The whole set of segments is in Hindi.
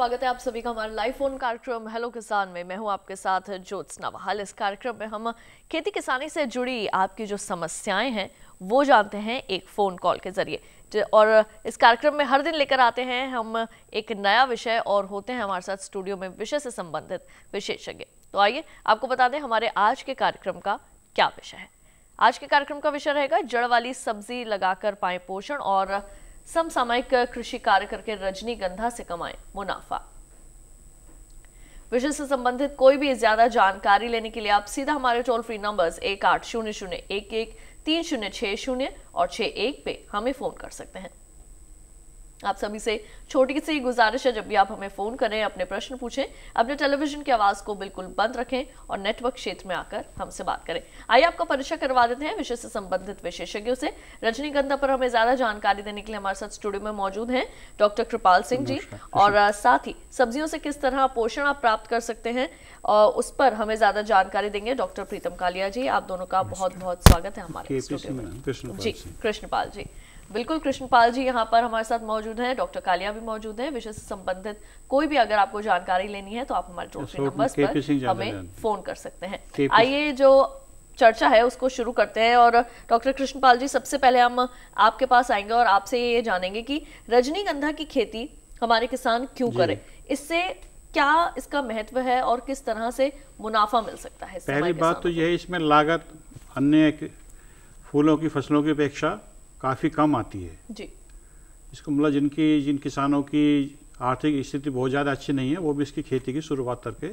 स्वागत है आप सभी का हमारे लाइव फोन कार्यक्रम हेलो किसान में मैं हूं आपके साथ ज्योत्सना वहाल इस कार्यक्रम में हम खेती किसानी से जुड़ी आपकी जो समस्याएं हैं वो जानते हैं एक फ़ोन कॉल के ज़रिए और इस कार्यक्रम में हर दिन लेकर आते हैं हम एक नया विषय और होते हैं हमारे साथ स्टूडियो में विषय से संबंधित विशेषज्ञ तो आइए आपको बता दें हमारे आज के कार्यक्रम का क्या विषय है आज के कार्यक्रम का विषय रहेगा जड़ वाली सब्जी लगाकर पाए पोषण और समसामयिक कृषि कार्य करके रजनीगंधा से कमाएं मुनाफा विषय से संबंधित कोई भी ज्यादा जानकारी लेने के लिए आप सीधा हमारे टोल फ्री नंबर्स एक आठ शून्य शून्य एक एक तीन शून्य छह शून्य और छह एक पे हमें फ़ोन कर सकते हैं आप सभी से छोटी सी गुजारिश है जब भी आप हमें फ़ोन करें अपने प्रश्न पूछें अपने टेलीविजन की आवाज़ को बिल्कुल बंद रखें और नेटवर्क क्षेत्र में आकर हमसे बात करें आइए आपका परिचय करवा देते हैं विषय से संबंधित विशेषज्ञों से रजनीगंधा पर हमें ज़्यादा जानकारी देने के लिए हमारे साथ स्टूडियो में मौजूद है डॉक्टर कृपाल सिंह जी और साथ ही सब्जियों से किस तरह पोषण आप प्राप्त कर सकते हैं उस पर हमें ज्यादा जानकारी देंगे डॉक्टर प्रीतम कालिया जी आप दोनों का बहुत बहुत स्वागत है हमारे जी कृष्णपाल जी बिल्कुल कृष्णपाल जी यहाँ पर हमारे साथ मौजूद हैं डॉक्टर कालिया भी मौजूद हैं विषय से संबंधित कोई भी अगर आपको जानकारी लेनी है तो आप हमारे टोल फ्री नंबर पर हमें फोन कर सकते हैं आइए जो चर्चा है उसको शुरू करते हैं और डॉक्टर कृष्णपाल जी सबसे पहले हम आपके पास आएंगे और आपसे ये जानेंगे कि रजनीगंधा की खेती हमारे किसान क्यों करें इससे क्या इसका महत्व है और किस तरह से मुनाफा मिल सकता है पहली बात तो यह है इसमें लागत अन्य फूलों की फसलों की अपेक्षा काफ़ी कम आती है जी इसको मतलब जिनकी जिन किसानों की आर्थिक स्थिति बहुत ज़्यादा अच्छी नहीं है वो भी इसकी खेती की शुरुआत करके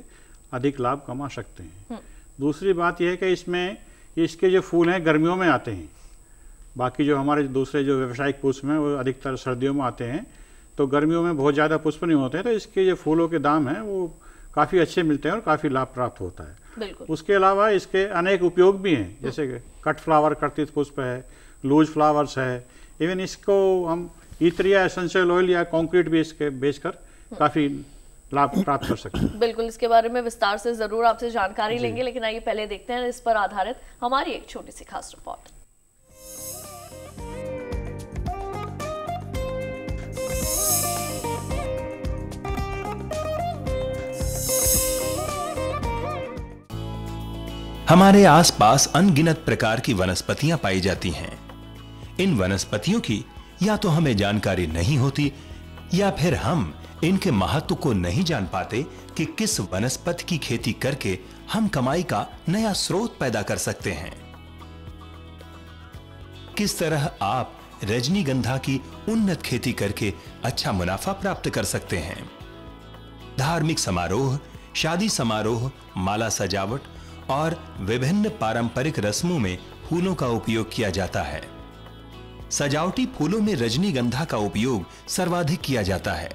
अधिक लाभ कमा सकते हैं हम्म। दूसरी बात यह है कि इसमें इसके जो फूल हैं गर्मियों में आते हैं बाकी जो हमारे दूसरे जो व्यवसायिक पुष्प हैं वो अधिकतर सर्दियों में आते हैं तो गर्मियों में बहुत ज़्यादा पुष्प नहीं होते हैं तो इसके ये फूलों के दाम हैं वो काफ़ी अच्छे मिलते हैं और काफ़ी लाभ प्राप्त होता है उसके अलावा इसके अनेक उपयोग भी हैं हाँ। जैसे कट फ्लावर कटित पुष्प है लूज फ्लावर्स है इवन इसको हम इतरिया या एसेंशियल ऑयल या कॉन्क्रीट भी इसके बेचकर काफ़ी लाभ प्राप्त कर सकते हैं बिल्कुल इसके बारे में विस्तार से ज़रूर आपसे जानकारी लेंगे लेकिन आइए पहले देखते हैं इस पर आधारित हमारी एक छोटी सी खास रिपोर्ट हमारे आसपास अनगिनत प्रकार की वनस्पतियां पाई जाती हैं इन वनस्पतियों की या तो हमें जानकारी नहीं होती या फिर हम इनके महत्व को नहीं जान पाते कि किस वनस्पति की खेती करके हम कमाई का नया स्रोत पैदा कर सकते हैं किस तरह आप रजनीगंधा की उन्नत खेती करके अच्छा मुनाफा प्राप्त कर सकते हैं धार्मिक समारोह शादी समारोह माला सजावट और विभिन्न पारंपरिक रस्मों में फूलों का उपयोग किया जाता है सजावटी फूलों में रजनीगंधा का उपयोग सर्वाधिक किया जाता है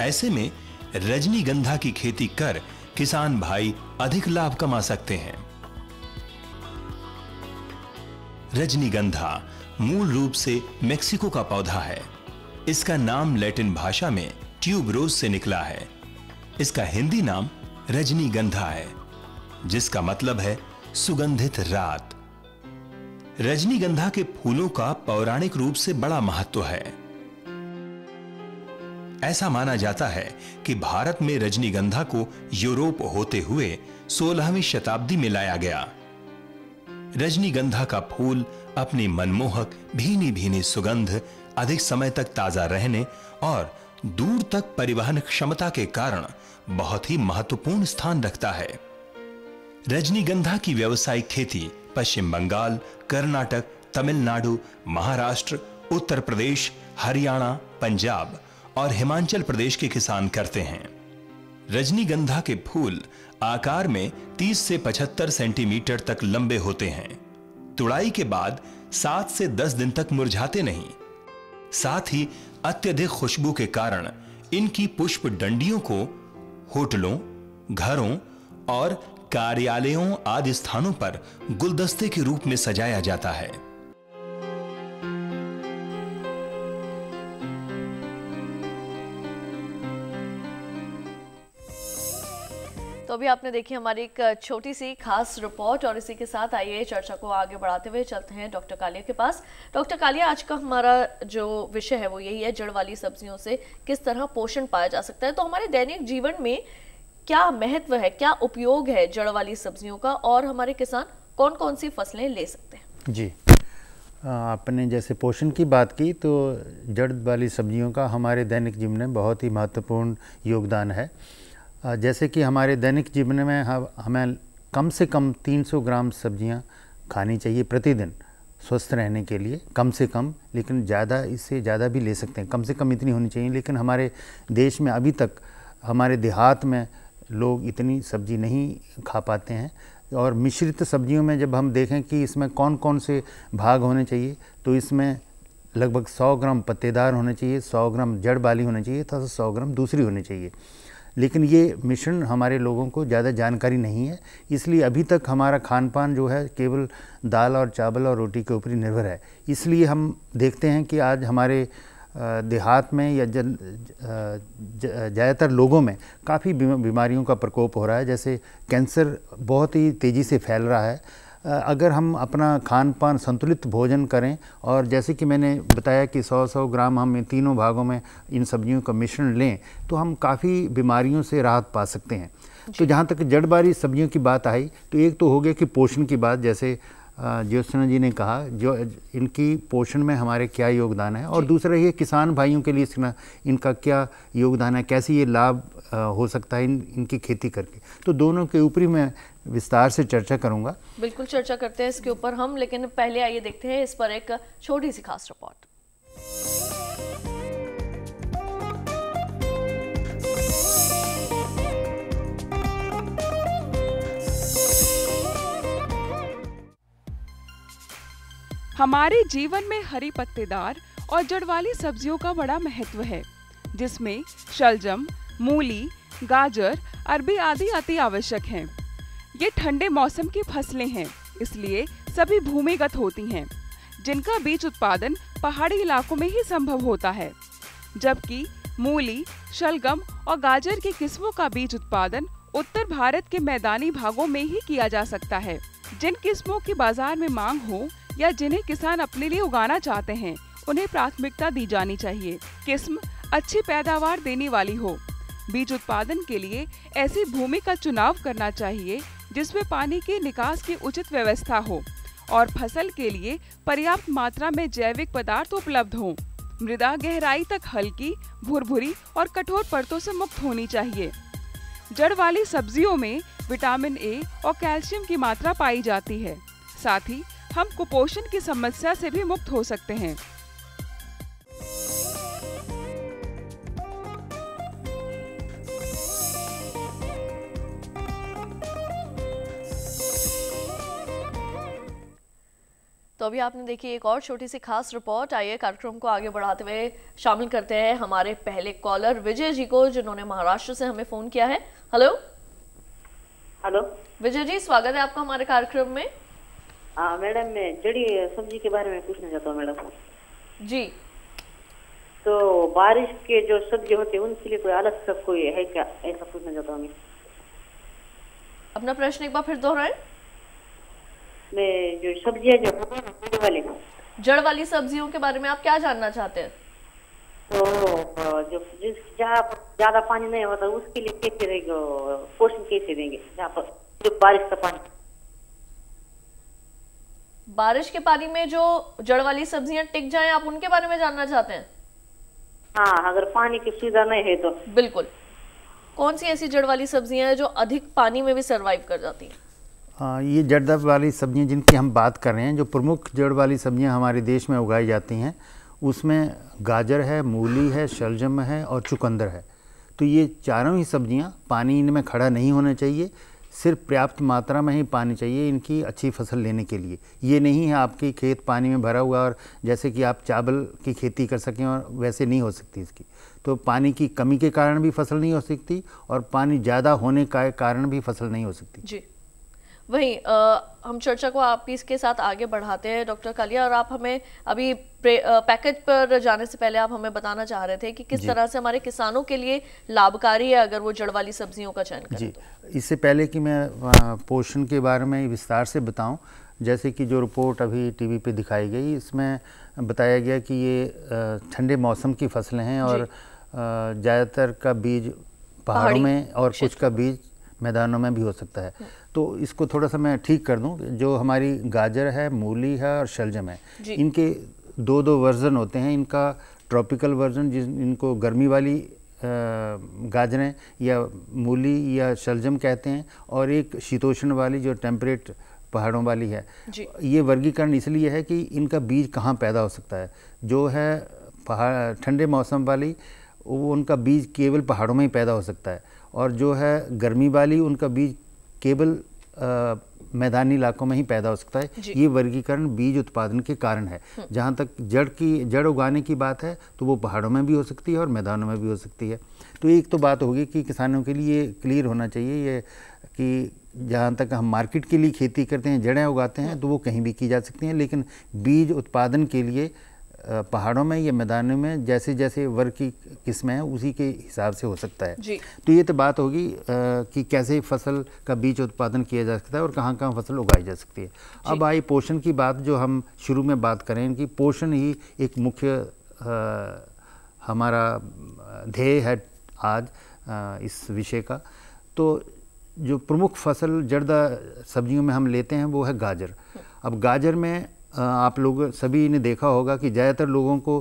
ऐसे में रजनीगंधा की खेती कर किसान भाई अधिक लाभ कमा सकते हैं रजनीगंधा मूल रूप से मेक्सिको का पौधा है इसका नाम लैटिन भाषा में ट्यूबरोज से निकला है इसका हिंदी नाम रजनीगंधा है जिसका मतलब है सुगंधित रात रजनीगंधा के फूलों का पौराणिक रूप से बड़ा महत्व है ऐसा माना जाता है कि भारत में रजनीगंधा को यूरोप होते हुए 16वीं शताब्दी में लाया गया रजनीगंधा का फूल अपनी मनमोहक भीनी भीनी सुगंध अधिक समय तक ताजा रहने और दूर तक परिवहन क्षमता के कारण बहुत ही महत्वपूर्ण स्थान रखता है रजनीगंधा की व्यावसायिक खेती पश्चिम बंगाल कर्नाटक तमिलनाडु महाराष्ट्र उत्तर प्रदेश हरियाणा पंजाब और हिमाचल प्रदेश के किसान करते हैं रजनीगंधा के फूल आकार में 30 से 75 सेंटीमीटर तक लंबे होते हैं तुड़ाई के बाद 7 से 10 दिन तक मुरझाते नहीं साथ ही अत्यधिक खुशबू के कारण इनकी पुष्प डंडियों को होटलों घरों और कार्यालयों आदि स्थानों पर गुलदस्ते के रूप में सजाया जाता है तो अभी आपने देखी हमारी एक छोटी सी खास रिपोर्ट और इसी के साथ आइए चर्चा को आगे बढ़ाते हुए चलते हैं डॉक्टर कालिया के पास डॉक्टर कालिया आज का हमारा जो विषय है वो यही है जड़ वाली सब्जियों से किस तरह पोषण पाया जा सकता है तो हमारे दैनिक जीवन में क्या महत्व है क्या उपयोग है जड़ वाली सब्जियों का और हमारे किसान कौन कौन सी फसलें ले सकते हैं जी आपने जैसे पोषण की बात की तो जड़ वाली सब्जियों का हमारे दैनिक जीवन में बहुत ही महत्वपूर्ण योगदान है जैसे कि हमारे दैनिक जीवन में हम हमें कम से कम 300 ग्राम सब्जियां खानी चाहिए प्रतिदिन स्वस्थ रहने के लिए कम से कम लेकिन ज़्यादा इससे ज़्यादा भी ले सकते हैं कम से कम इतनी होनी चाहिए लेकिन हमारे देश में अभी तक हमारे देहात में लोग इतनी सब्जी नहीं खा पाते हैं और मिश्रित सब्जियों में जब हम देखें कि इसमें कौन कौन से भाग होने चाहिए तो इसमें लगभग 100 ग्राम पत्तेदार होने चाहिए 100 ग्राम जड़ वाली होनी चाहिए तथा सौ ग्राम दूसरी होनी चाहिए लेकिन ये मिश्रण हमारे लोगों को ज़्यादा जानकारी नहीं है इसलिए अभी तक हमारा खान पान जो है केवल दाल और चावल और रोटी के ऊपर ही निर्भर है इसलिए हम देखते हैं कि आज हमारे देहात में या जन ज़्यादातर लोगों में काफ़ी बीमारियों का प्रकोप हो रहा है जैसे कैंसर बहुत ही तेज़ी से फैल रहा है अगर हम अपना खान पान संतुलित भोजन करें और जैसे कि मैंने बताया कि 100-100 ग्राम हम इन तीनों भागों में इन सब्जियों का मिश्रण लें तो हम काफ़ी बीमारियों से राहत पा सकते हैं तो जहाँ तक जड़ बारी सब्जियों की बात आई तो एक तो हो गया कि पोषण की बात जैसे ज्योत्सना जी ने कहा जो इनकी पोषण में हमारे क्या योगदान है और दूसरा ये किसान भाइयों के लिए इसना इनका क्या योगदान है कैसे ये लाभ हो सकता है इन इनकी खेती करके तो दोनों के ऊपरी मैं विस्तार से चर्चा करूंगा बिल्कुल चर्चा करते हैं इसके ऊपर हम लेकिन पहले आइए देखते हैं इस पर एक छोटी सी खास रिपोर्ट हमारे जीवन में हरी पत्तेदार और जड़ वाली सब्जियों का बड़ा महत्व है जिसमें शलजम मूली गाजर अरबी आदि अति आवश्यक हैं ये ठंडे मौसम की फसलें हैं इसलिए सभी भूमिगत होती हैं जिनका बीज उत्पादन पहाड़ी इलाकों में ही संभव होता है जबकि मूली शलगम और गाजर की किस्मों का बीज उत्पादन उत्तर भारत के मैदानी भागों में ही किया जा सकता है जिन किस्मों की बाजार में मांग हो या जिन्हें किसान अपने लिए उगाना चाहते हैं उन्हें प्राथमिकता दी जानी चाहिए किस्म अच्छी पैदावार देने वाली हो बीज उत्पादन के लिए ऐसी भूमि का चुनाव करना चाहिए जिसमें पानी के निकास की उचित व्यवस्था हो और फसल के लिए पर्याप्त मात्रा में जैविक पदार्थ उपलब्ध हो मृदा गहराई तक हल्की भुरभुरी और कठोर परतों से मुक्त होनी चाहिए जड़ वाली सब्जियों में विटामिन ए और कैल्शियम की मात्रा पाई जाती है साथ ही हम कुपोषण की समस्या से भी मुक्त हो सकते हैं तो अभी आपने देखी एक और छोटी सी खास रिपोर्ट आइए कार्यक्रम को आगे बढ़ाते हुए शामिल करते हैं हमारे पहले कॉलर विजय जी को जिन्होंने महाराष्ट्र से हमें फोन किया है हेलो हेलो विजय जी स्वागत है आपका हमारे कार्यक्रम में हाँ, मैडम मैं जड़ी सब्जी के बारे में पूछना चाहता हूँ मैडम जी तो बारिश के जो सब्जी होते हैं उनके लिए कोई अलग सब कोई है क्या ऐसा पूछना चाहता हूँ अपना प्रश्न एक बार फिर दोहराए मैं जो सब्जियाँ जो जड़ वाली जड़ वाली सब्जियों के बारे में आप क्या जानना चाहते हैं तो जो जिस जहाँ ज्यादा पानी नहीं होता उसके लिए कैसे पोषण कैसे देंगे जहाँ पर जो बारिश का पानी बारिश के पानी में जो जड़ वाली सब्जियां टिक जाएं आप उनके बारे में जानना चाहते हैं हाँ अगर पानी की सुविधा नहीं है तो बिल्कुल कौन सी ऐसी जड़ वाली सब्जियां हैं जो अधिक पानी में भी सरवाइव कर जाती हैं हाँ, ये जड़ वाली सब्जियां जिनकी हम बात कर रहे हैं जो प्रमुख जड़ वाली सब्जियां हमारे देश में उगाई जाती हैं उसमें गाजर है मूली है शलजम है और चुकंदर है तो ये चारों ही सब्जियां पानी इनमें खड़ा नहीं होना चाहिए सिर्फ पर्याप्त मात्रा में ही पानी चाहिए इनकी अच्छी फसल लेने के लिए ये नहीं है आपकी खेत पानी में भरा हुआ और जैसे कि आप चावल की खेती कर सकें और वैसे नहीं हो सकती इसकी तो पानी की कमी के कारण भी फसल नहीं हो सकती और पानी ज़्यादा होने का कारण भी फसल नहीं हो सकती जी वहीं हम चर्चा को आप इसके साथ आगे बढ़ाते हैं डॉक्टर कालिया और आप हमें अभी पैकेज पर जाने से पहले आप हमें बताना चाह रहे थे कि किस तरह से हमारे किसानों के लिए लाभकारी है अगर वो जड़ वाली सब्जियों का चयन जी तो। इससे पहले कि मैं पोषण के बारे में विस्तार से बताऊं जैसे कि जो रिपोर्ट अभी टीवी पे दिखाई गई इसमें बताया गया कि ये ठंडे मौसम की फसलें हैं और ज़्यादातर का बीज पहाड़ों में और कुछ का बीज मैदानों में भी हो सकता है हम्म। तो इसको थोड़ा सा मैं ठीक कर दूं जो हमारी गाजर है मूली है और शलजम है इनके दो दो वर्जन होते हैं इनका ट्रॉपिकल वर्जन जिन इनको गर्मी वाली गाजरें या मूली या शलजम कहते हैं और एक शीतोष्ण वाली जो टेम्परेट पहाड़ों वाली है ये वर्गीकरण इसलिए है कि इनका बीज कहाँ पैदा हो सकता है जो है पहाड़ ठंडे मौसम वाली वो उनका बीज केवल पहाड़ों में ही पैदा हो सकता है और जो है गर्मी वाली उनका बीज केवल मैदानी इलाकों में ही पैदा हो सकता है ये वर्गीकरण बीज उत्पादन के कारण है हम्म। जहाँ तक जड़ की जड़ उगाने की बात है तो वो पहाड़ों में भी हो सकती है और मैदानों में भी हो सकती है तो एक तो बात होगी कि किसानों के लिए क्लियर होना चाहिए ये कि जहाँ तक हम मार्केट के लिए खेती करते हैं जड़ें उगाते हैं हम्म। तो वो कहीं भी की जा सकती हैं लेकिन बीज उत्पादन के लिए पहाड़ों में या मैदानों में जैसे जैसे वर्ग की किस्में हैं उसी के हिसाब से हो सकता है जी। तो ये तो बात होगी कि कैसे फसल का बीज उत्पादन किया जा सकता है और कहाँ कहाँ फसल उगाई जा सकती है अब आई पोषण की बात जो हम शुरू में बात करें कि पोषण ही एक मुख्य हमारा ध्येय है आज आ, इस विषय का तो जो प्रमुख फसल जड़दा सब्जियों में हम लेते हैं वो है गाजर हम्म। अब गाजर में आप लोग सभी ने देखा होगा कि ज़्यादातर लोगों को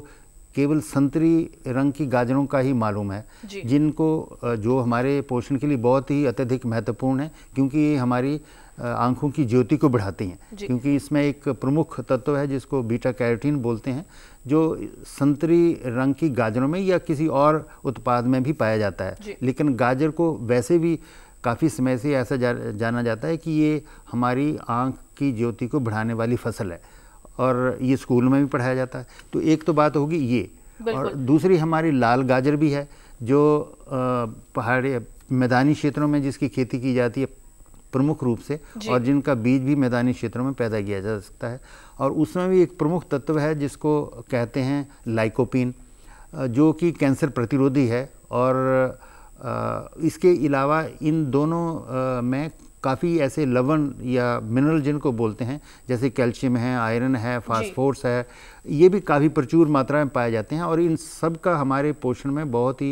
केवल संतरी रंग की गाजरों का ही मालूम है जिनको जो हमारे पोषण के लिए बहुत ही अत्यधिक महत्वपूर्ण है क्योंकि ये हमारी आंखों की ज्योति को बढ़ाती हैं क्योंकि इसमें एक प्रमुख तत्व है जिसको बीटा कैरोटीन बोलते हैं जो संतरी रंग की गाजरों में या किसी और उत्पाद में भी पाया जाता है लेकिन गाजर को वैसे भी काफ़ी समय से ऐसा जा, जाना जाता है कि ये हमारी आँख की ज्योति को बढ़ाने वाली फसल है और ये स्कूल में भी पढ़ाया जाता है तो एक तो बात होगी ये और दूसरी हमारी लाल गाजर भी है जो पहाड़ी मैदानी क्षेत्रों में जिसकी खेती की जाती है प्रमुख रूप से और जिनका बीज भी मैदानी क्षेत्रों में पैदा किया जा सकता है और उसमें भी एक प्रमुख तत्व है जिसको कहते हैं लाइकोपिन जो कि कैंसर प्रतिरोधी है और इसके अलावा इन दोनों में काफ़ी ऐसे लवन या मिनरल जिनको बोलते हैं जैसे कैल्शियम है आयरन है फास्फोर्स है ये भी काफ़ी प्रचुर मात्रा में पाए जाते हैं और इन सब का हमारे पोषण में बहुत ही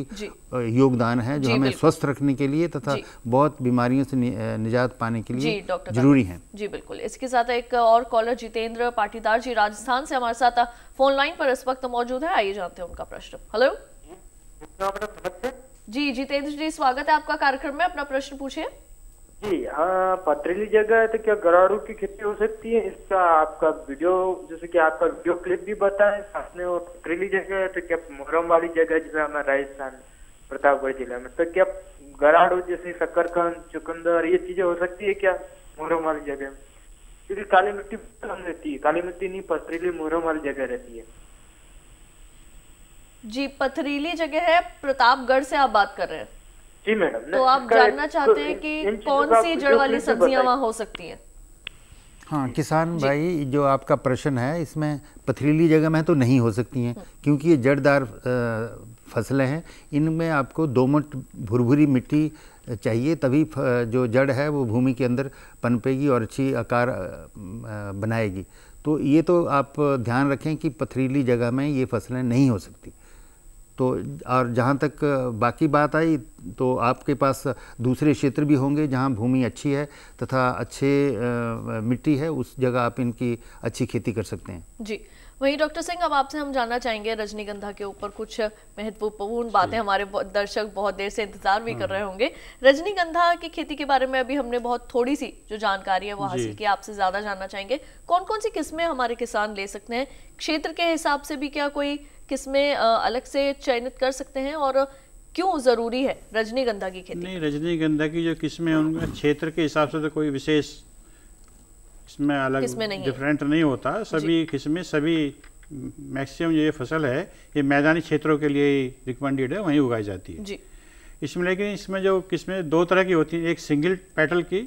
योगदान है जो हमें स्वस्थ रखने के लिए तथा बहुत बीमारियों से निजात पाने के लिए जरूरी है जी बिल्कुल इसके साथ एक और कॉलर जितेंद्र पाटीदार जी राजस्थान से हमारे साथ फोन लाइन पर इस वक्त मौजूद है आइए जानते हैं उनका प्रश्न हेलो जी जितेंद्र जी स्वागत है आपका कार्यक्रम में अपना प्रश्न पूछे जी हाँ पथरीली जगह है तो क्या गराड़ू की खेती हो सकती है इसका आपका वीडियो जैसे कि आपका वीडियो क्लिप भी बताए सामने और वो पथरीली जगह है तो क्या मुहर्रम वाली जगह जैसे हमारा राजस्थान प्रतापगढ़ जिला में तो क्या गराड़ू जैसे शक्करखंड चुकंदर ये चीजें हो सकती है क्या मुहर्रम वाली जगह में क्योंकि काली मिट्टी तो कम रहती है काली मिट्टी नहीं पथरीली मुहर्रम वाली जगह रहती है जी पथरीली जगह है प्रतापगढ़ से आप बात कर रहे हैं जी मैडम तो आप जानना चाहते हैं कि कौन सी जड़ वाली सब्जियां वहाँ हो सकती हैं हाँ किसान भाई जो आपका प्रश्न है इसमें पथरीली जगह में तो नहीं हो सकती हैं हम्म। क्योंकि ये जड़दार फसलें हैं इनमें आपको दोमट भुरभुरी मिट्टी चाहिए तभी जो जड़ है वो भूमि के अंदर पनपेगी और अच्छी आकार बनाएगी तो ये तो आप ध्यान रखें कि पथरीली जगह में ये फसलें नहीं हो सकती तो और जहाँ तक बाकी बात आई तो आपके पास दूसरे क्षेत्र भी होंगे जहाँ भूमि अच्छी है तथा अच्छे मिट्टी है उस जगह आप इनकी अच्छी खेती कर सकते हैं जी वहीं डॉक्टर सिंह अब आपसे हम जानना चाहेंगे रजनीगंधा के ऊपर कुछ महत्वपूर्ण बातें हमारे दर्शक बहुत देर से इंतजार भी कर हम्म। रहे होंगे रजनीगंधा की खेती के बारे में अभी हमने बहुत थोड़ी सी जो जानकारी है वो हासिल की आपसे ज्यादा जानना चाहेंगे कौन कौन सी किस्में हमारे किसान ले सकते हैं क्षेत्र के हिसाब से भी क्या कोई किस्में अलग से चयनित कर सकते हैं और क्यों जरूरी है रजनीगंधा की खेती नहीं रजनीगंधा की जो किस्में उनका क्षेत्र के हिसाब से तो कोई विशेष इसमें अलग डिफरेंट नहीं होता सभी किस्में सभी मैक्सिमम जो ये फसल है ये मैदानी क्षेत्रों के लिए रिकमेंडेड है वहीं उगाई जाती है जी। इसमें लेकिन इसमें जो किस्में दो तरह की होती हैं एक सिंगल पेटल की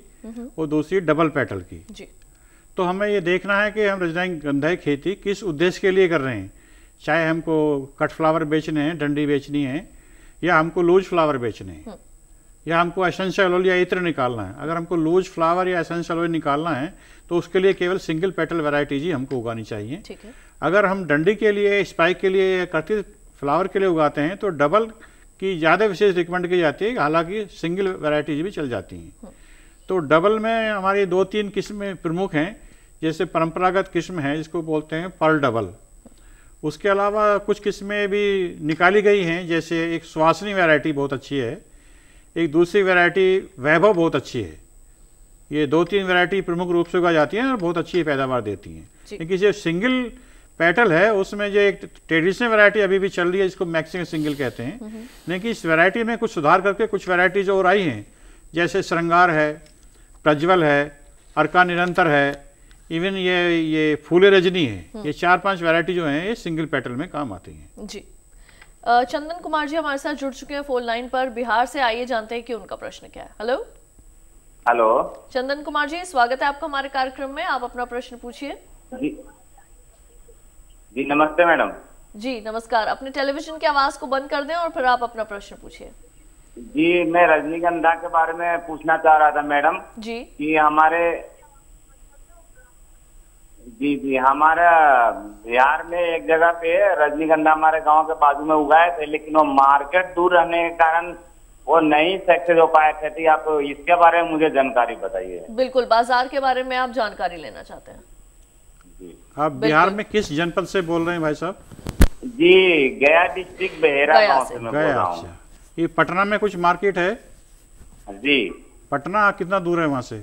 और दूसरी डबल पेटल की जी। तो हमें ये देखना है कि हम रजनाई गंधाई खेती किस उद्देश्य के लिए कर रहे हैं चाहे हमको कट फ्लावर बेचने हैं डंडी बेचनी है या हमको लूज फ्लावर बेचने हैं हम्म। या हमको एसेंशियल ऑयल या इत्र निकालना है अगर हमको लूज फ्लावर या एसेंशियल ऑयल निकालना है तो उसके लिए केवल सिंगल पेटल वेराइटीज ही हमको उगानी चाहिए अगर हम डंडी के लिए स्पाइक के लिए या करती फ्लावर के लिए उगाते हैं तो डबल की ज़्यादा विशेष रिकमेंड की जाती है हालांकि सिंगल वेराइटीज भी चल जाती हैं हम्म। तो डबल में हमारी दो तीन किस्में प्रमुख हैं जैसे परंपरागत किस्म है जिसको बोलते हैं पर्ल डबल उसके अलावा कुछ किस्में भी निकाली गई हैं जैसे एक स्वासनी वैरायटी बहुत अच्छी है एक दूसरी वैरायटी वैभव बहुत अच्छी है ये दो तीन वैरायटी प्रमुख रूप से उगा जाती हैं और बहुत अच्छी पैदावार देती हैं लेकिन जो सिंगल पैटल है उसमें जो एक ट्रेडिशनल वैरायटी अभी भी चल रही है जिसको मैक्सिमम सिंगल कहते हैं हम्म, हम्म। लेकिन इस वैरायटी में कुछ सुधार करके कुछ वैरायटी जो और आई हैं जैसे श्रृंगार है प्रज्वल है अर्का निरंतर है इवन ये ये फूले रजनी है हम्म। ये चार पांच वैरायटी जो हैं ये सिंगल पैटल में काम आती हैं जी चंदन कुमार जी हमारे साथ जुड़ चुके हैं फोन लाइन पर बिहार से आइए जानते हैं कि उनका प्रश्न क्या है हेलो हेलो चंदन कुमार जी स्वागत है आपका हमारे कार्यक्रम में आप अपना प्रश्न पूछिए जी जी नमस्ते मैडम जी नमस्कार अपने टेलीविजन की आवाज को बंद कर दें और फिर आप अपना प्रश्न पूछिए जी मैं रजनीगंधा के बारे में पूछना चाह रहा था मैडम जी की हमारे जी जी हमारा बिहार में एक जगह पे रजनीगंधा हमारे गांव के बाजू में उगाए थे लेकिन वो मार्केट दूर रहने के कारण वो नहीं सक्सेस हो पाए खेती आप इसके बारे में मुझे जानकारी बताइए बिल्कुल बाजार के बारे में आप जानकारी लेना चाहते हैं आप बिहार में किस जनपद से बोल रहे हैं भाई साहब जी गया डिस्ट्रिक्ट बेहरा गांव से मैं बोल रहा हूँ ये पटना में कुछ मार्केट है जी पटना कितना दूर है वहाँ से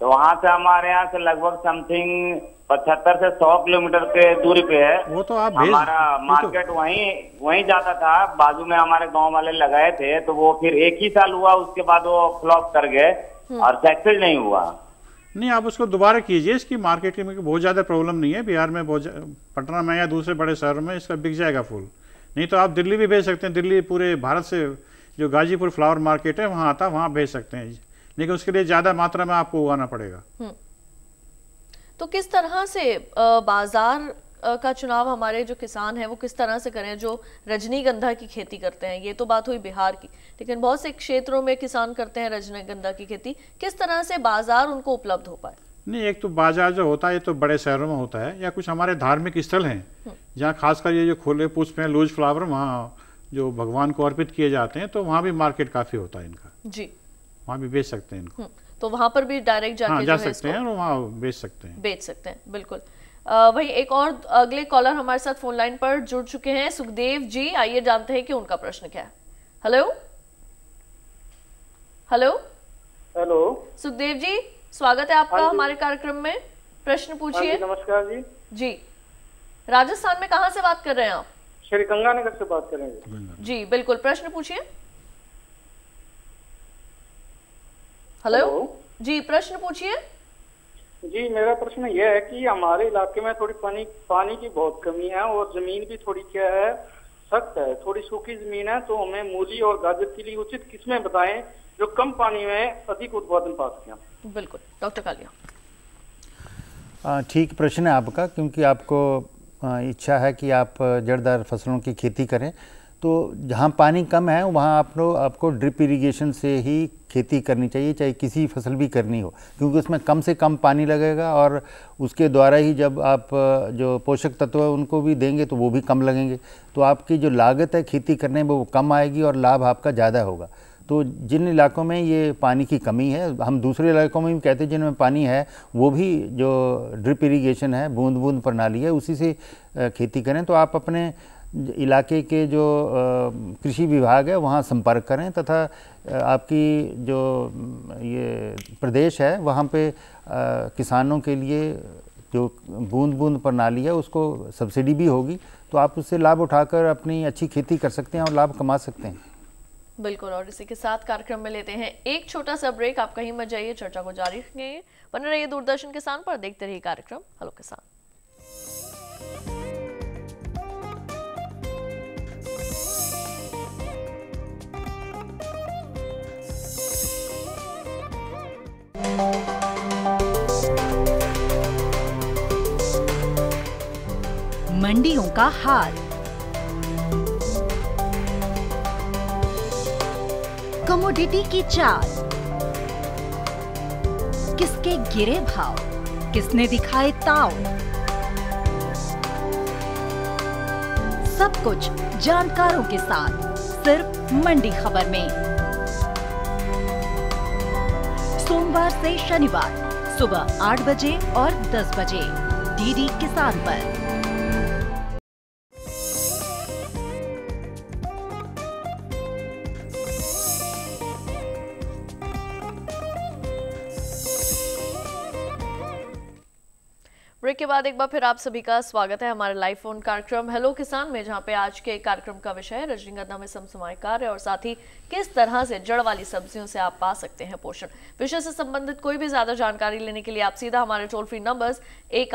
तो वहाँ से हमारे यहाँ से लगभग समथिंग पचहत्तर से सौ किलोमीटर के दूरी पे है वो तो आप हमारा तो- मार्केट तो... वहीं वहीं जाता था बाजू में हमारे गांव वाले लगाए थे तो वो फिर एक ही साल हुआ उसके बाद वो फ्लॉप कर गए हम्म। और सेटल नहीं हुआ नहीं आप उसको दोबारा कीजिए इसकी मार्केट में बहुत ज़्यादा प्रॉब्लम नहीं है बिहार में बहुत पटना में या दूसरे बड़े शहरों में इसका बिक जाएगा फूल नहीं तो आप दिल्ली भी भेज सकते हैं दिल्ली पूरे भारत से जो गाजीपुर फ्लावर मार्केट है वहाँ आता वहाँ भेज सकते हैं लेकिन उसके लिए ज़्यादा मात्रा में आपको उगाना पड़ेगा हम्म। तो किस तरह से बाजार का चुनाव हमारे जो किसान हैं वो किस तरह से करें जो रजनीगंधा की खेती करते हैं ये तो बात हुई बिहार की लेकिन बहुत से क्षेत्रों में किसान करते हैं रजनीगंधा की खेती किस तरह से बाजार उनको उपलब्ध हो पाए नहीं एक तो बाजार जो होता है ये तो बड़े शहरों में होता है या कुछ हमारे धार्मिक स्थल हैं हम्म। जहाँ खासकर ये जो खुले पुष्प हैं लूज फ्लावर वहाँ जो भगवान को अर्पित किए जाते हैं तो वहाँ भी मार्केट काफ़ी होता है इनका जी वहाँ भी बेच सकते हैं इनको हम्म, तो वहाँ पर भी डायरेक्ट जाके हाँ, जा सकते हैं और वहाँ बेच सकते हैं बेच सकते हैं बिल्कुल वही एक और अगले कॉलर हमारे साथ फोन लाइन पर जुड़ चुके हैं सुखदेव जी आइए जानते हैं कि उनका प्रश्न क्या है hello hello hello Sukhdev ji स्वागत है आपका हाँ हमारे कार्यक्रम में प्रश्न हाँ पूछिए नमस्कार जी जी राजस्थान में कहाँ से बात कर रहे हैं आप श्री गंगानगर से बात कर रहे हैं जी बिल्कुल प्रश्न पूछिए हेलो जी प्रश्न पूछिए जी मेरा प्रश्न यह है कि हमारे इलाके में थोड़ी पानी पानी की बहुत कमी है और जमीन भी थोड़ी क्या है सख्त है थोड़ी सूखी जमीन है तो हमें मूली और गाजर के लिए उचित किस्में बताएं जो कम पानी में अधिक उत्पादन पा सके बिल्कुल डॉक्टर कालिया ठीक प्रश्न है आपका क्योंकि आपको इच्छा है कि आप जड़दार फसलों की खेती करें तो जहाँ पानी कम है वहाँ आप लोग आपको ड्रिप इरिगेशन से ही खेती करनी चाहिए चाहे किसी फसल भी करनी हो क्योंकि उसमें कम से कम पानी लगेगा और उसके द्वारा ही जब आप जो पोषक तत्व है उनको भी देंगे तो वो भी कम लगेंगे तो आपकी जो लागत है खेती करने में वो कम आएगी और लाभ आपका ज़्यादा होगा तो जिन इलाकों में ये पानी की कमी है हम दूसरे इलाकों में भी कहते हैं जिनमें पानी है वो भी जो ड्रिप इरिगेशन है बूंद बूंद प्रणाली है उसी से खेती करें तो आप अपने इलाके के जो कृषि विभाग है वहाँ संपर्क करें तथा आपकी जो ये प्रदेश है वहाँ पे किसानों के लिए जो बूंद बूंद प्रणाली है उसको सब्सिडी भी होगी तो आप उससे लाभ उठाकर अपनी अच्छी खेती कर सकते हैं और लाभ कमा सकते हैं बिल्कुल और इसी के साथ कार्यक्रम में लेते हैं एक छोटा सा ब्रेक आप कहीं मत जाइए चर्चा को जारी रखेंगे बने रहिए दूरदर्शन किसान पर देखते रहिए कार्यक्रम हेलो किसान मंडियों का हाल कमोडिटी की चाल किसके गिरे भाव किसने दिखाए ताव सब कुछ जानकारों के साथ सिर्फ मंडी खबर में सोमवार से शनिवार सुबह आठ बजे और दस बजे डीडी किसान पर के बाद एक बार फिर आप सभी का स्वागत है हमारे लाइव फोन कार्यक्रम हेलो किसान में जहां पे आज के कार्यक्रम का विषय है रजनीगंधा में समसमाय कार्य और साथ ही किस तरह से जड़ वाली सब्जियों से आप पा सकते हैं पोषण विषय से संबंधित कोई भी ज्यादा जानकारी लेने के लिए आप सीधा हमारे टोल फ्री नंबर एक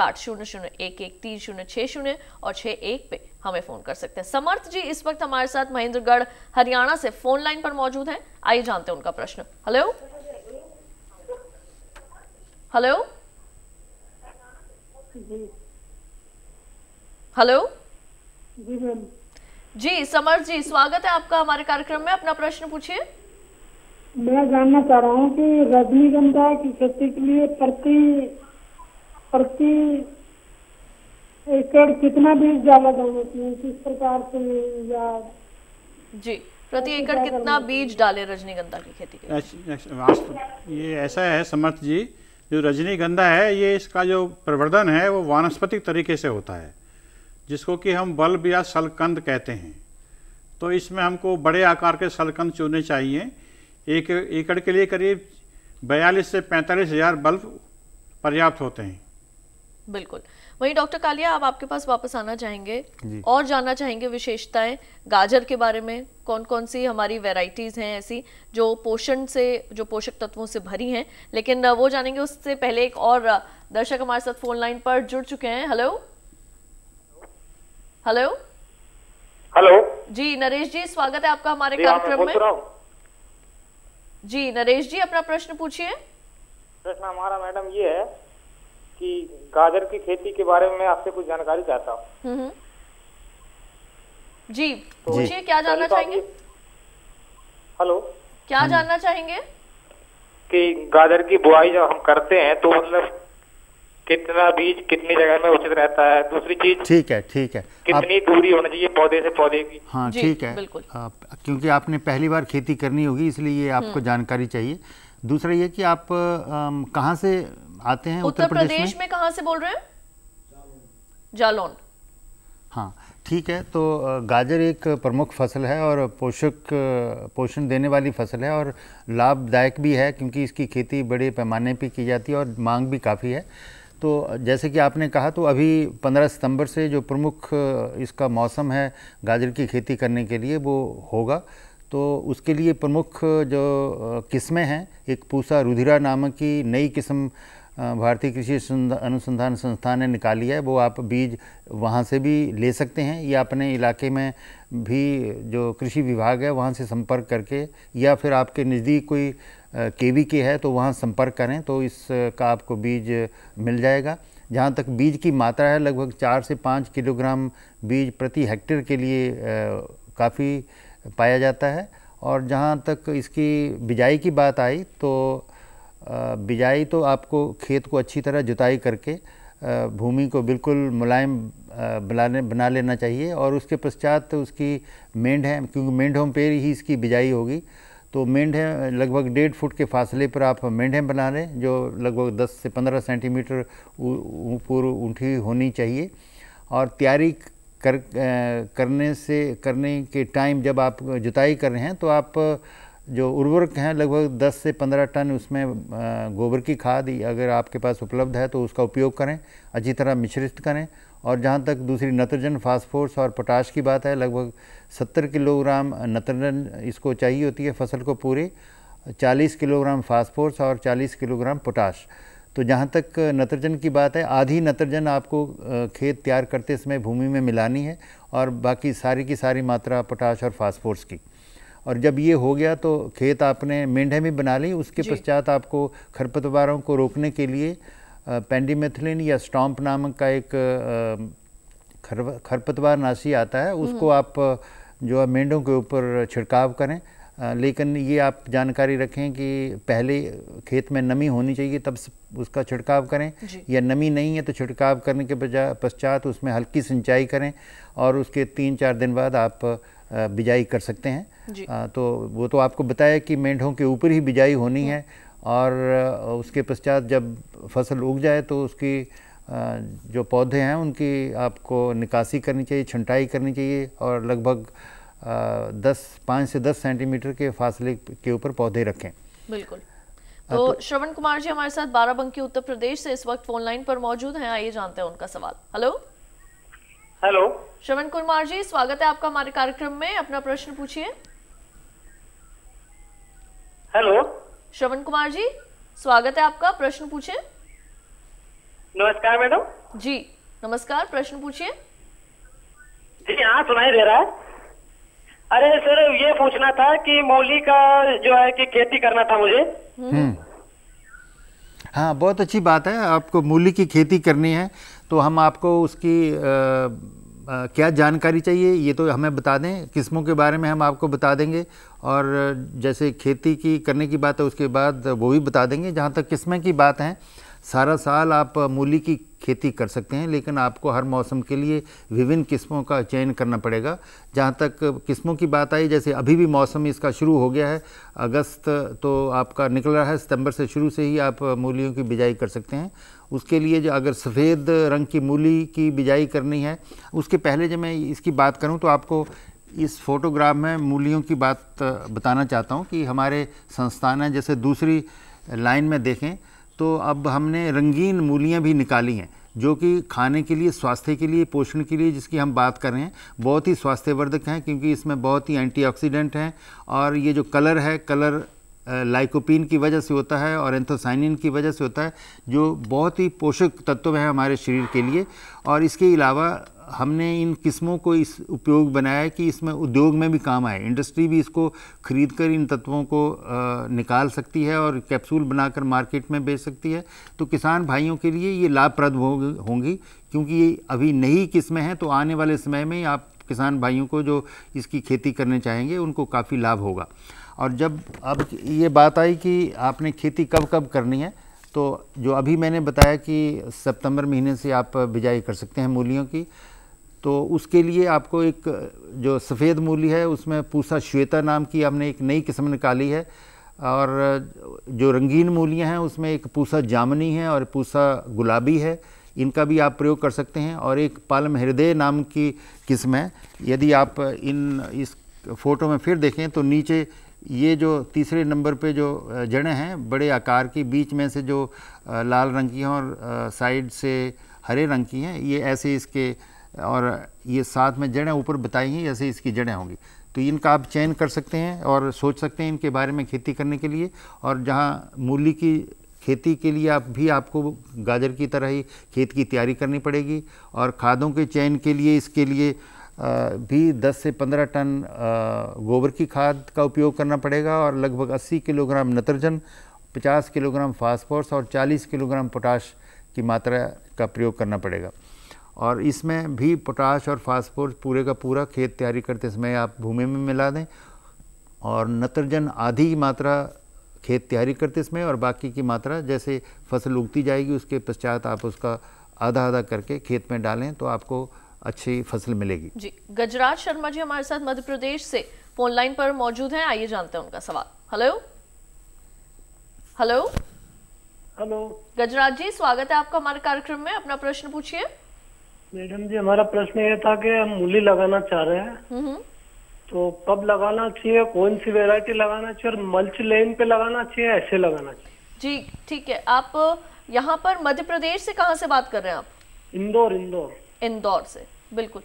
और छह पे हमें फोन कर सकते हैं समर्थ जी इस वक्त हमारे साथ महेंद्रगढ़ हरियाणा से फोन लाइन पर मौजूद है आइए जानते हैं उनका प्रश्न हेलो हेलो हेलो जी मैम जी समर जी स्वागत है आपका हमारे कार्यक्रम में अपना प्रश्न पूछिए मैं जानना चाह रहा हूँ कि रजनीगंधा की खेती के लिए प्रति प्रति एकड़ कितना बीज डाला जाना चाहिए किस प्रकार से या जी प्रति एकड़ कितना बीज डाले रजनीगंधा की खेती के लिए ये ऐसा है समर्थ जी जो रजनीगंधा है ये इसका जो प्रवर्धन है वो वानस्पतिक तरीके से होता है जिसको कि हम बल्ब या सलकंद कहते हैं तो इसमें हमको बड़े आकार के सलकंद चुनने चाहिए एक एकड़ के लिए करीब बयालीस से पैंतालीस हज़ार बल्ब पर्याप्त होते हैं बिल्कुल वहीं डॉक्टर कालिया आप आपके पास वापस आना चाहेंगे और जानना चाहेंगे विशेषताएं गाजर के बारे में कौन कौन सी हमारी वेराइटीज़ हैं ऐसी जो पोषण से जो पोषक तत्वों से भरी हैं लेकिन वो जानेंगे उससे पहले एक और दर्शक हमारे साथ फोन लाइन पर जुड़ चुके हैं हेलो हेलो हेलो जी नरेश जी स्वागत है आपका हमारे कार्यक्रम तो में जी नरेश जी अपना प्रश्न पूछिए प्रश्न हमारा मैडम ये है कि गाजर की खेती के बारे में आपसे कुछ जानकारी चाहता हूँ हम्म, हम्म। जी पूछिए तो क्या जानना चाहेंगे हेलो क्या हम्म। जानना चाहेंगे कि गाजर की बुआई जब हम करते हैं तो मतलब कितना बीज कितनी जगह में उचित रहता है दूसरी चीज ठीक है ठीक है कितनी आप, दूरी होनी चाहिए पौधे से पौधे की हाँ ठीक है बिल्कुल आ, क्योंकि आपने पहली बार खेती करनी होगी इसलिए ये आपको जानकारी चाहिए दूसरा ये कि आप कहाँ से आते हैं उत्तर, प्रदेश, प्रदेश में, में कहाँ से बोल रहे हैं जालौन हाँ ठीक है तो गाजर एक प्रमुख फसल है और पोषक पोषण देने वाली फसल है और लाभदायक भी है क्योंकि इसकी खेती बड़े पैमाने पे की जाती है और मांग भी काफ़ी है तो जैसे कि आपने कहा तो अभी 15 सितंबर से जो प्रमुख इसका मौसम है गाजर की खेती करने के लिए वो होगा तो उसके लिए प्रमुख जो किस्में हैं एक पूसा रुधिरा नामक की नई किस्म भारतीय कृषि अनुसंधान संस्थान ने निकाली है वो आप बीज वहाँ से भी ले सकते हैं या अपने इलाके में भी जो कृषि विभाग है वहाँ से संपर्क करके या फिर आपके नज़दीक कोई के वी के है तो वहाँ संपर्क करें तो इसका आपको बीज मिल जाएगा जहाँ तक बीज की मात्रा है लगभग चार से पाँच किलोग्राम बीज प्रति हेक्टेयर के लिए काफ़ी पाया जाता है और जहाँ तक इसकी बिजाई की बात आई तो बिजाई तो आपको खेत को अच्छी तरह जुताई करके भूमि को बिल्कुल मुलायम बनाने बना लेना चाहिए और उसके पश्चात उसकी मेंढ है क्योंकि मेंढों पर ही इसकी बिजाई होगी तो मेंढे लगभग डेढ़ फुट के फासले पर आप मेंढें बना लें जो लगभग 10 से 15 सेंटीमीटर ऊपर उठी होनी चाहिए और तैयारी कर करने से करने के टाइम जब आप जुताई कर रहे हैं तो आप जो उर्वरक हैं लगभग 10 से 15 टन उसमें गोबर की खाद अगर आपके पास उपलब्ध है तो उसका उपयोग करें अच्छी तरह मिश्रित करें और जहाँ तक दूसरी नत्रजन फास्फोर्स और पोटाश की बात है लगभग 70 किलोग्राम नत्रजन इसको चाहिए होती है फसल को पूरे 40 किलोग्राम फास्फोर्स और 40 किलोग्राम पोटाश तो जहाँ तक नत्रजन की बात है आधी नत्रजन आपको खेत तैयार करते समय भूमि में मिलानी है और बाकी सारी की सारी मात्रा पोटाश और फास्फोर्स की और जब ये हो गया तो खेत आपने मेंढे भी बना ली उसके पश्चात आपको खरपतवारों को रोकने के लिए पेंडीमेथलिन या स्टॉम्प नामक का एक खर खरपतवार नाशी आता है हम्म। उसको आप जो है मेंढों के ऊपर छिड़काव करें लेकिन ये आप जानकारी रखें कि पहले खेत में नमी होनी चाहिए तब उसका छिड़काव करें या नमी नहीं है तो छिड़काव करने के पश्चात उसमें हल्की सिंचाई करें और उसके तीन चार दिन बाद आप बिजाई कर सकते हैं तो वो तो आपको बताया कि मेंढों के ऊपर ही बिजाई होनी है और उसके पश्चात जब फसल उग जाए तो उसकी जो पौधे हैं उनकी आपको निकासी करनी चाहिए छंटाई करनी चाहिए और लगभग दस पाँच से दस सेंटीमीटर के फासले के ऊपर पौधे रखें बिल्कुल तो, तो श्रवण कुमार जी हमारे साथ बाराबंकी उत्तर प्रदेश से इस वक्त फोन लाइन पर मौजूद हैं आइए जानते हैं उनका सवाल हेलो हेलो श्रवण कुमार जी स्वागत है आपका हमारे कार्यक्रम में अपना प्रश्न पूछिए हेलो श्रवण कुमार जी स्वागत है आपका प्रश्न पूछे नमस्कार मैडम जी नमस्कार प्रश्न पूछिए जी हाँ सुनाई दे रहा है अरे सर ये पूछना था कि मौली का जो है कि खेती करना था मुझे हम्म। हम्म। हाँ बहुत अच्छी बात है आपको मूली की खेती करनी है तो हम आपको उसकी आ, आ, क्या जानकारी चाहिए ये तो हमें बता दें किस्मों के बारे में हम आपको बता देंगे और जैसे खेती की करने की बात है उसके बाद वो भी बता देंगे जहाँ तक किस्में की बात है सारा साल आप मूली की खेती कर सकते हैं लेकिन आपको हर मौसम के लिए विभिन्न किस्मों का चयन करना पड़ेगा जहाँ तक किस्मों की बात आई जैसे अभी भी मौसम इसका शुरू हो गया है अगस्त तो आपका निकल रहा है सितंबर से शुरू से ही आप मूलियों की बिजाई कर सकते हैं उसके लिए जो अगर सफ़ेद रंग की मूली की बिजाई करनी है उसके पहले जब मैं इसकी बात करूँ तो आपको इस फोटोग्राफ में मूल्यों की बात बताना चाहता हूँ कि हमारे संस्थान हैं जैसे दूसरी लाइन में देखें तो अब हमने रंगीन मूलियाँ भी निकाली हैं जो कि खाने के लिए स्वास्थ्य के लिए पोषण के लिए जिसकी हम बात कर रहे हैं बहुत ही स्वास्थ्यवर्धक हैं क्योंकि इसमें बहुत ही एंटीऑक्सीडेंट हैं और ये जो कलर है कलर लाइकोपिन की वजह से होता है और एंथोसाइनिन की वजह से होता है जो बहुत ही पोषक तत्व है हमारे शरीर के लिए और इसके अलावा हमने इन किस्मों को इस उपयोग बनाया कि इसमें उद्योग में भी काम आए इंडस्ट्री भी इसको खरीद कर इन तत्वों को आ, निकाल सकती है और कैप्सूल बनाकर मार्केट में बेच सकती है तो किसान भाइयों के लिए ये लाभप्रद होंगी क्योंकि ये अभी नई किस्में हैं तो आने वाले समय में आप किसान भाइयों को जो इसकी खेती करने चाहेंगे उनको काफ़ी लाभ होगा और जब अब ये बात आई कि आपने खेती कब कब करनी है तो जो अभी मैंने बताया कि सितंबर महीने से आप बिजाई कर सकते हैं मूलियों की तो उसके लिए आपको एक जो सफ़ेद मूली है उसमें पूसा श्वेता नाम की हमने एक नई किस्म निकाली है और जो रंगीन मूलियाँ हैं उसमें एक पूसा जामनी है और पूसा गुलाबी है इनका भी आप प्रयोग कर सकते हैं और एक पालम हृदय नाम की किस्म है यदि आप इन इस फोटो में फिर देखें तो नीचे ये जो तीसरे नंबर पे जो जड़ें हैं बड़े आकार की बीच में से जो लाल रंग की हैं और साइड से हरे रंग की हैं ये ऐसे इसके और ये साथ में जड़ें ऊपर बताई हैं जैसे इसकी जड़ें होंगी तो इनका आप चयन कर सकते हैं और सोच सकते हैं इनके बारे में खेती करने के लिए और जहाँ मूली की खेती के लिए आप भी आपको गाजर की तरह ही खेत की तैयारी करनी पड़ेगी और खादों के चयन के लिए इसके लिए भी 10 से 15 टन गोबर की खाद का उपयोग करना पड़ेगा और लगभग 80 किलोग्राम नत्रजन 50 किलोग्राम फास्फोरस और 40 किलोग्राम पोटाश की मात्रा का प्रयोग करना पड़ेगा और इसमें भी पोटाश और फास्फोरस पूरे का पूरा खेत तैयारी करते समय आप भूमि में मिला दें और नत्रजन आधी मात्रा खेत तैयारी करते समय और बाकी की मात्रा जैसे फसल उगती जाएगी उसके पश्चात आप उसका आधा आधा करके खेत में डालें तो आपको अच्छी फसल मिलेगी जी गजराज शर्मा जी हमारे साथ मध्य प्रदेश से फोन लाइन पर मौजूद हैं आइए जानते हैं उनका सवाल hello hello hello Gajraj ji स्वागत है आपका हमारे कार्यक्रम में अपना प्रश्न पूछिए मैडम जी हमारा प्रश्न ये था कि हम मूली लगाना चाह रहे हैं हम्म हम्म। तो कब लगाना चाहिए कौन सी वेरायटी लगाना चाहिए और मल्च लेन पे लगाना चाहिए ऐसे लगाना चाहिए जी ठीक है आप यहाँ पर मध्य प्रदेश से कहाँ से बात कर रहे हैं आप इंदौर इंदौर इंदौर से बिल्कुल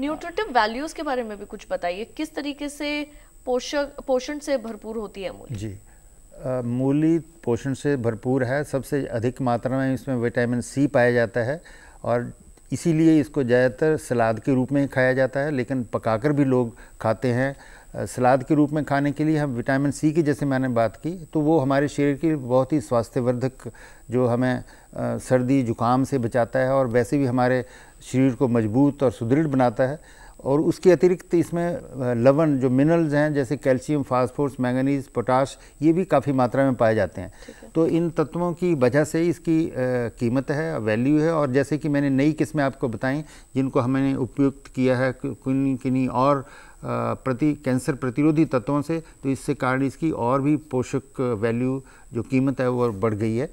न्यूट्रिटिव वैल्यूज के बारे में भी कुछ बताइए किस तरीके से पोषक पोषण से भरपूर होती है मूली जी मूली पोषण से भरपूर है सबसे अधिक मात्रा में इसमें विटामिन सी पाया जाता है और इसीलिए इसको ज़्यादातर सलाद के रूप में ही खाया जाता है लेकिन पकाकर भी लोग खाते हैं सलाद के रूप में खाने के लिए हम विटामिन सी की जैसे मैंने बात की तो वो हमारे शरीर की बहुत ही स्वास्थ्यवर्धक जो हमें सर्दी जुकाम से बचाता है और वैसे भी हमारे शरीर को मजबूत और सुदृढ़ बनाता है और उसके अतिरिक्त इसमें लवण जो मिनरल्स हैं जैसे कैल्शियम फास्फोर्स मैंगनीज पोटाश ये भी काफ़ी मात्रा में पाए जाते हैं तो इन तत्वों की वजह से इसकी आ, कीमत है वैल्यू है और जैसे कि मैंने नई किस्में आपको बताई जिनको हमने उपयुक्त किया है किन किन्हीं और प्रति कैंसर प्रतिरोधी तत्वों से तो इससे कारण इसकी और भी पोषक वैल्यू जो कीमत है वो बढ़ गई है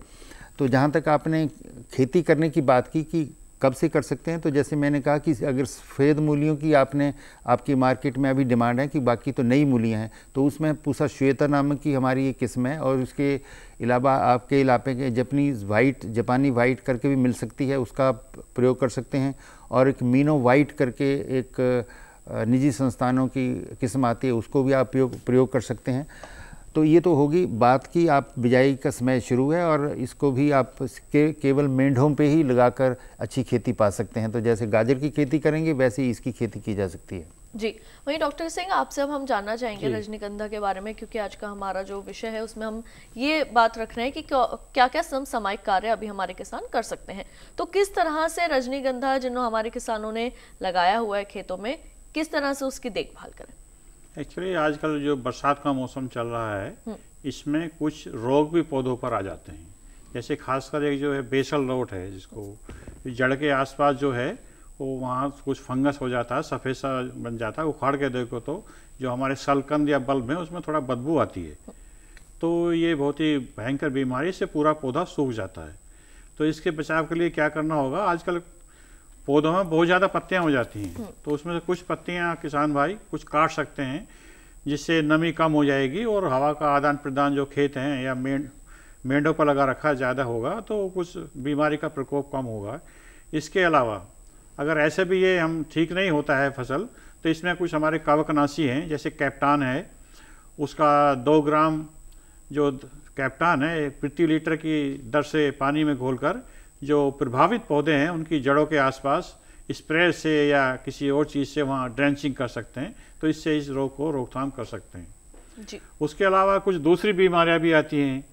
तो जहाँ तक आपने खेती करने की बात की कि कब से कर सकते हैं तो जैसे मैंने कहा कि अगर सफ़ेद मूलियों की आपने आपकी मार्केट में अभी डिमांड है कि बाकी तो नई मूलियाँ हैं तो उसमें पूसा श्वेता नामक की हमारी ये किस्म है और उसके अलावा आपके इलाके के जपनीज़ वाइट जापानी वाइट करके भी मिल सकती है उसका आप प्रयोग कर सकते हैं और एक मीनो वाइट करके एक निजी संस्थानों की किस्म आती है उसको भी आप प्रयोग कर सकते हैं तो ये तो होगी बात की आप बिजाई का समय शुरू है और इसको भी आप के, केवल मेंढों पे ही लगाकर अच्छी खेती पा सकते हैं तो जैसे गाजर की खेती करेंगे वैसे ही इसकी खेती की जा सकती है जी वही डॉक्टर सिंह आपसे अब हम जानना चाहेंगे रजनीकंधा के बारे में क्योंकि आज का हमारा जो विषय है उसमें हम ये बात रख रहे हैं कि क्या क्या सम समसामयिक कार्य अभी हमारे किसान कर सकते हैं तो किस तरह से रजनीगंधा जिन्होंने हमारे किसानों ने लगाया हुआ है खेतों में किस तरह से उसकी देखभाल करें एक्चुअली आजकल जो बरसात का मौसम चल रहा है हम्म। इसमें कुछ रोग भी पौधों पर आ जाते हैं जैसे खासकर एक जो है बेसल रोट है जिसको जड़ के आसपास जो है वो वहाँ कुछ फंगस हो जाता है सफ़ेद सा बन जाता है उखाड़ के देखो तो जो हमारे सलकंद या बल्ब है उसमें थोड़ा बदबू आती है तो ये बहुत ही भयंकर बीमारी से पूरा पौधा सूख जाता है तो इसके बचाव के लिए क्या करना होगा आजकल पौधों में बहुत ज़्यादा पत्तियाँ हो जाती हैं हम्म। तो उसमें से कुछ पत्तियाँ किसान भाई कुछ काट सकते हैं जिससे नमी कम हो जाएगी और हवा का आदान प्रदान जो खेत हैं या मेंढों पर लगा रखा ज़्यादा होगा तो कुछ बीमारी का प्रकोप कम होगा इसके अलावा अगर ऐसे भी ये हम ठीक नहीं होता है फसल तो इसमें कुछ हमारे कावकनाशी हैं जैसे कैप्टान है उसका दो ग्राम जो कैप्टान है प्रति लीटर की दर से पानी में घोलकर जो प्रभावित पौधे हैं उनकी जड़ों के आसपास स्प्रे से या किसी और चीज़ से वहाँ ड्रेंचिंग कर सकते हैं तो इससे इस रोग को रोकथाम कर सकते हैं जी। उसके अलावा कुछ दूसरी बीमारियाँ भी आती हैं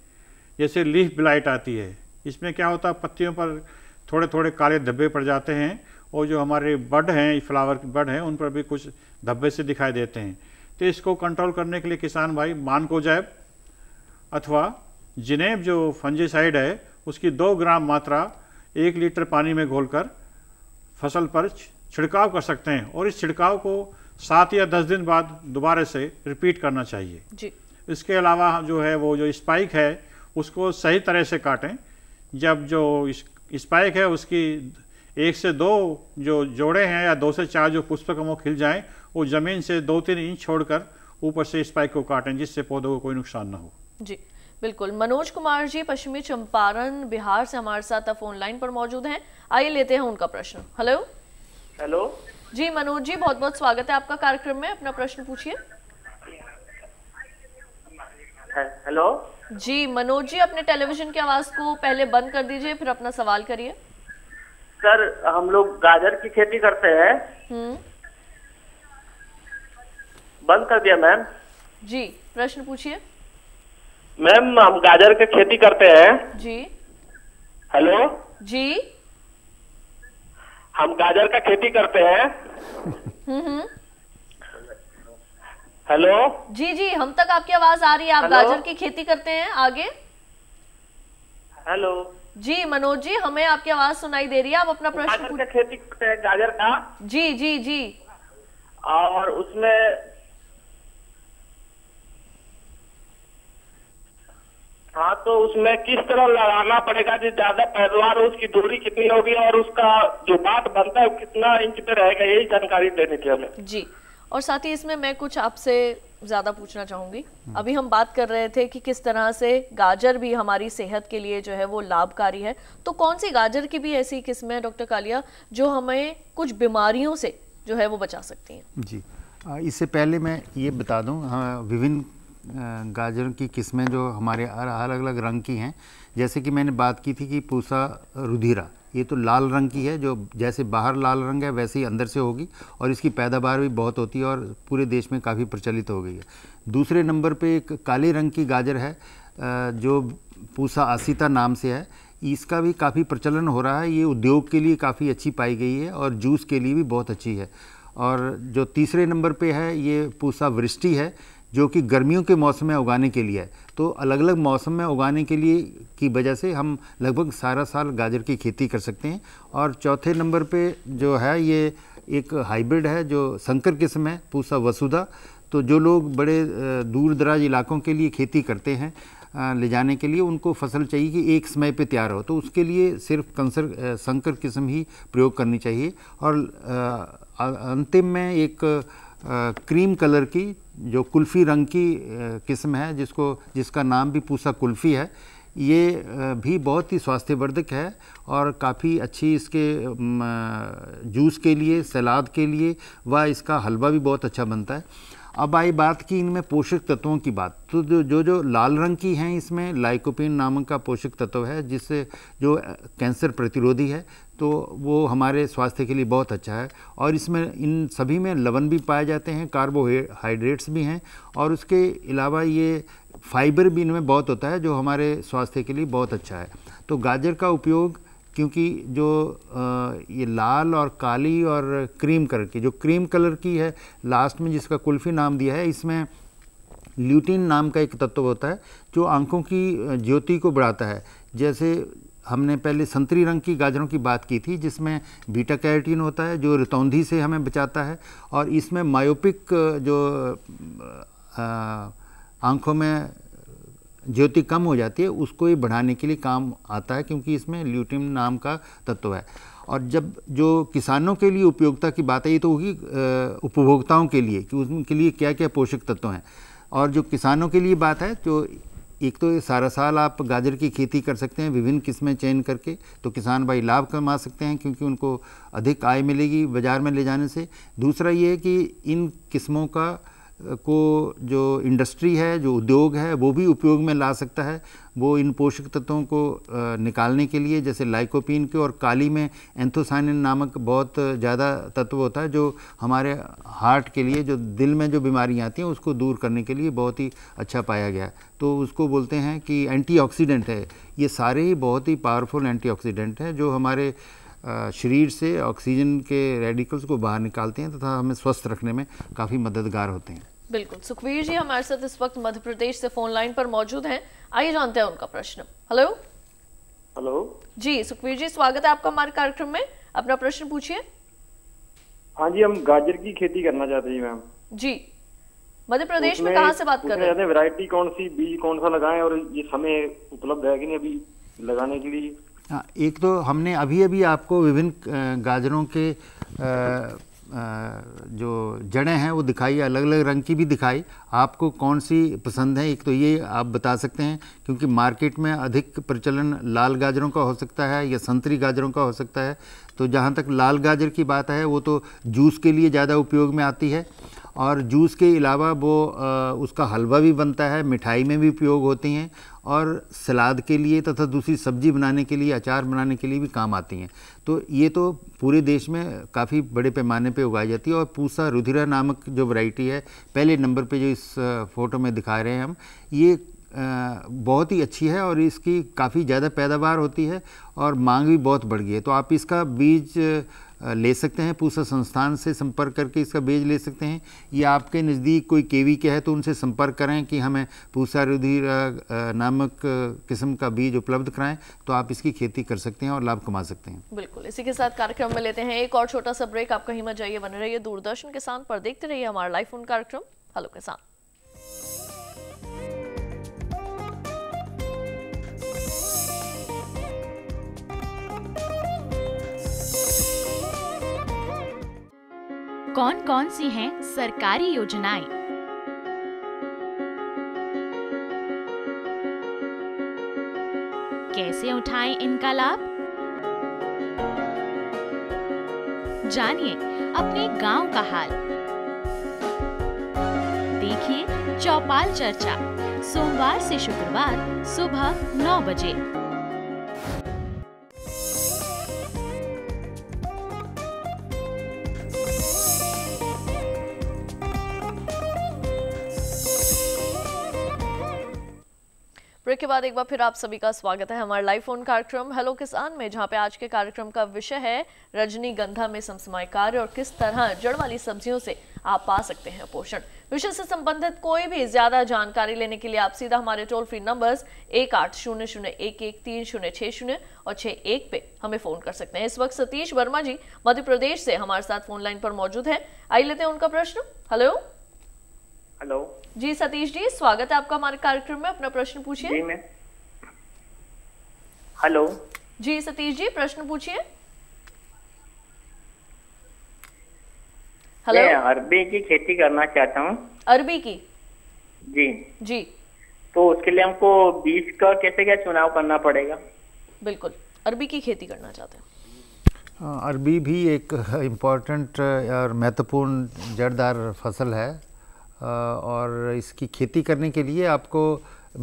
जैसे लीफ ब्लाइट आती है इसमें क्या होता है पत्तियों पर थोड़े थोड़े काले धब्बे पड़ जाते हैं और जो हमारे बड हैं फ्लावर के बड हैं उन पर भी कुछ धब्बे से दिखाई देते हैं तो इसको कंट्रोल करने के लिए किसान भाई मानकोजैब अथवा जिनेब जो फंजिसाइड है उसकी दो ग्राम मात्रा एक लीटर पानी में घोलकर फसल पर छिड़काव कर सकते हैं और इस छिड़काव को सात या दस दिन बाद दोबारा से रिपीट करना चाहिए जी इसके अलावा जो है वो जो स्पाइक है उसको सही तरह से काटें जब जो स्पाइक है उसकी एक से दो जो जोड़े हैं या दो से चार जो पुष्पकम वो खिल जाएं वो ज़मीन से दो तीन इंच छोड़कर ऊपर से स्पाइक को काटें जिससे पौधों को कोई नुकसान ना हो जी बिल्कुल मनोज कुमार जी पश्चिमी चंपारण बिहार से हमारे साथ अब ऑनलाइन पर मौजूद हैं आइए लेते हैं उनका प्रश्न हेलो हेलो जी मनोज जी बहुत बहुत स्वागत है आपका कार्यक्रम में अपना प्रश्न पूछिए हेलो जी मनोज जी अपने टेलीविजन की आवाज को पहले बंद कर दीजिए फिर अपना सवाल करिए सर हम लोग गाजर की खेती करते हैं हम्म। बंद कर दिया मैम जी प्रश्न पूछिए मैम हम गाजर की खेती करते हैं जी हेलो जी हम गाजर का खेती करते हैं हम्म, हम्म। हेलो जी जी हम तक आपकी आवाज आ रही है आप Hello? गाजर की खेती करते हैं आगे हेलो जी मनोज जी हमें आपकी आवाज सुनाई दे रही है आप अपना प्रश्न गाजर का खेती करते हैं गाजर का जी जी जी और उसमें हाँ तो उसमें किस तरह लड़ाना पड़ेगा जो ज्यादा पैदवार उसकी दूरी कितनी होगी और उसका जो बात बनता है कितना इंच पे रहेगा यही जानकारी देनी थी हमें जी और साथ ही इसमें मैं कुछ आपसे ज्यादा पूछना चाहूंगी हम्म। अभी हम बात कर रहे थे कि किस तरह से गाजर भी हमारी सेहत के लिए जो है वो लाभकारी है तो कौन सी गाजर की भी ऐसी किस्म है डॉक्टर कालिया जो हमें कुछ बीमारियों से जो है वो बचा सकती हैं जी इससे पहले मैं ये बता दूं हाँ, विभिन्न गाजर की किस्में जो हमारे अलग अलग रंग की हैं जैसे कि मैंने बात की थी कि पूसा रुधिरा ये तो लाल रंग की है जो जैसे बाहर लाल रंग है वैसे ही अंदर से होगी और इसकी पैदावार भी बहुत होती है और पूरे देश में काफ़ी प्रचलित हो गई है दूसरे नंबर पे एक काले रंग की गाजर है जो पूसा आसिता नाम से है इसका भी काफ़ी प्रचलन हो रहा है ये उद्योग के लिए काफ़ी अच्छी पाई गई है और जूस के लिए भी बहुत अच्छी है और जो तीसरे नंबर पर है ये पूसा वृष्टि है जो कि गर्मियों के मौसम में उगाने के लिए है तो अलग अलग मौसम में उगाने के लिए की वजह से हम लगभग सारा साल गाजर की खेती कर सकते हैं और चौथे नंबर पे जो है ये एक हाइब्रिड है जो संकर किस्म है पूसा वसुधा तो जो लोग बड़े दूर दराज इलाकों के लिए खेती करते हैं ले जाने के लिए उनको फसल चाहिए कि एक समय पे तैयार हो तो उसके लिए सिर्फ कंसर संकर किस्म ही प्रयोग करनी चाहिए और अंतिम में एक क्रीम कलर की जो कुल्फ़ी रंग की किस्म है जिसको जिसका नाम भी पूसा कुल्फ़ी है ये भी बहुत ही स्वास्थ्यवर्धक है और काफ़ी अच्छी इसके जूस के लिए सलाद के लिए व इसका हलवा भी बहुत अच्छा बनता है अब आई बात की इनमें पोषक तत्वों की बात तो जो जो जो लाल रंग की हैं इसमें लाइकोपिन नामक का पोषक तत्व है जिससे जो कैंसर प्रतिरोधी है तो वो हमारे स्वास्थ्य के लिए बहुत अच्छा है और इसमें इन सभी में लवण भी पाए जाते हैं कार्बोहाइड्रेट्स भी हैं और उसके अलावा ये फाइबर भी इनमें बहुत होता है जो हमारे स्वास्थ्य के लिए बहुत अच्छा है तो गाजर का उपयोग क्योंकि जो ये लाल और काली और क्रीम कलर की जो क्रीम कलर की है लास्ट में जिसका कुल्फ़ी नाम दिया है इसमें ल्यूटिन नाम का एक तत्व होता है जो आंखों की ज्योति को बढ़ाता है जैसे हमने पहले संतरी रंग की गाजरों की बात की थी जिसमें बीटा कैरोटीन होता है जो रितौंधी से हमें बचाता है और इसमें मायोपिक जो आँखों में ज्योति कम हो जाती है उसको ही बढ़ाने के लिए काम आता है क्योंकि इसमें ल्यूटिन नाम का तत्व है और जब जो किसानों के लिए उपयोगिता की बात आई तो होगी उपभोक्ताओं के लिए कि उनके लिए क्या क्या पोषक तत्व हैं और जो किसानों के लिए बात है जो तो एक तो सारा साल आप गाजर की खेती कर सकते हैं विभिन्न किस्में चयन करके तो किसान भाई लाभ कमा सकते हैं क्योंकि उनको अधिक आय मिलेगी बाज़ार में ले जाने से दूसरा ये है कि इन किस्मों का को जो इंडस्ट्री है जो उद्योग है वो भी उपयोग में ला सकता है वो इन पोषक तत्वों को निकालने के लिए जैसे लाइकोपिन के और काली में एंथोसाइनिन नामक बहुत ज़्यादा तत्व होता है जो हमारे हार्ट के लिए जो दिल में जो बीमारियाँ आती हैं उसको दूर करने के लिए बहुत ही अच्छा पाया गया है तो उसको बोलते हैं कि एंटीऑक्सीडेंट है ये सारे ही बहुत ही पावरफुल एंटीऑक्सीडेंट हैं जो हमारे शरीर से ऑक्सीजन के रेडिकल्स को बाहर निकालते हैं तथा हमें स्वस्थ रखने में काफ़ी मददगार होते हैं बिल्कुल सुखवीर जी हमारे साथ इस वक्त मध्य प्रदेश से फोन लाइन पर मौजूद हैं आइए जानते हैं उनका प्रश्न हेलो हेलो जी सुखवीर जी स्वागत है आपका हमारे कार्यक्रम में अपना प्रश्न पूछिए हाँ जी हम गाजर की खेती करना चाहते हैं मैम जी मध्य प्रदेश में कहाँ से बात कर रहे हैं वेरायटी कौन सी बीज कौन सा लगाए और ये समय उपलब्ध है कि नहीं अभी लगाने के लिए हाँ, एक तो हमने अभी अभी आपको विभिन्न गाजरों के जो जड़ें हैं वो दिखाई अलग अलग रंग की भी दिखाई आपको कौन सी पसंद है एक तो ये आप बता सकते हैं क्योंकि मार्केट में अधिक प्रचलन लाल गाजरों का हो सकता है या संतरी गाजरों का हो सकता है तो जहाँ तक लाल गाजर की बात है वो तो जूस के लिए ज़्यादा उपयोग में आती है और जूस के अलावा वो आ, उसका हलवा भी बनता है मिठाई में भी उपयोग होती हैं और सलाद के लिए तथा दूसरी सब्जी बनाने के लिए अचार बनाने के लिए भी काम आती हैं तो ये तो पूरे देश में काफ़ी बड़े पैमाने पे उगाई जाती है और पूसा रुधिरा नामक जो वैरायटी है पहले नंबर पे जो इस फ़ोटो में दिखा रहे हैं हम ये बहुत ही अच्छी है और इसकी काफ़ी ज़्यादा पैदावार होती है और मांग भी बहुत बढ़ गई है तो आप इसका बीज ले सकते हैं पूसा संस्थान से संपर्क करके इसका बीज ले सकते हैं या आपके नज़दीक कोई केवी के है तो उनसे संपर्क करें कि हमें पूसा रुधिर नामक किस्म का बीज उपलब्ध कराएं तो आप इसकी खेती कर सकते हैं और लाभ कमा सकते हैं बिल्कुल इसी के साथ कार्यक्रम में लेते हैं एक और छोटा सा ब्रेक आप कहीं मत जाइए बने रहिए दूरदर्शन के साथ पर देखते रहिए हमारा लाइफ उन कार्यक्रम हेलो के साथ कौन कौन सी हैं सरकारी योजनाएं कैसे उठाएं इनका लाभ जानिए अपने गांव का हाल देखिए चौपाल चर्चा सोमवार से शुक्रवार सुबह 9 बजे ब्रेक के बाद एक बार फिर आप सभी का स्वागत है हमारे लाइव फोन कार्यक्रम हेलो किसान में जहां पे आज के कार्यक्रम का विषय है रजनी गंधा में समसमाय कार्य और किस तरह जड़ वाली सब्जियों से आप पा सकते हैं पोषण विषय से संबंधित कोई भी ज्यादा जानकारी लेने के लिए आप सीधा हमारे टोल फ्री नंबर्स एक आठ शून्य शून्य एक एक तीन शून्य छह शून्य और छह एक पे हमें फोन कर सकते हैं इस वक्त सतीश वर्मा जी मध्य प्रदेश से हमारे साथ फोन लाइन पर मौजूद है आई लेते हैं उनका प्रश्न हेलो हेलो जी सतीश जी स्वागत है आपका हमारे कार्यक्रम में अपना प्रश्न पूछिए जी हेलो जी सतीश जी प्रश्न पूछिए हेलो अरबी की खेती करना चाहता हूँ अरबी की जी जी तो उसके लिए हमको बीज का कैसे क्या चुनाव करना पड़ेगा बिल्कुल अरबी की खेती करना चाहते हैं हाँ, अरबी भी एक इम्पॉर्टेंट और महत्वपूर्ण जड़दार फसल है और इसकी खेती करने के लिए आपको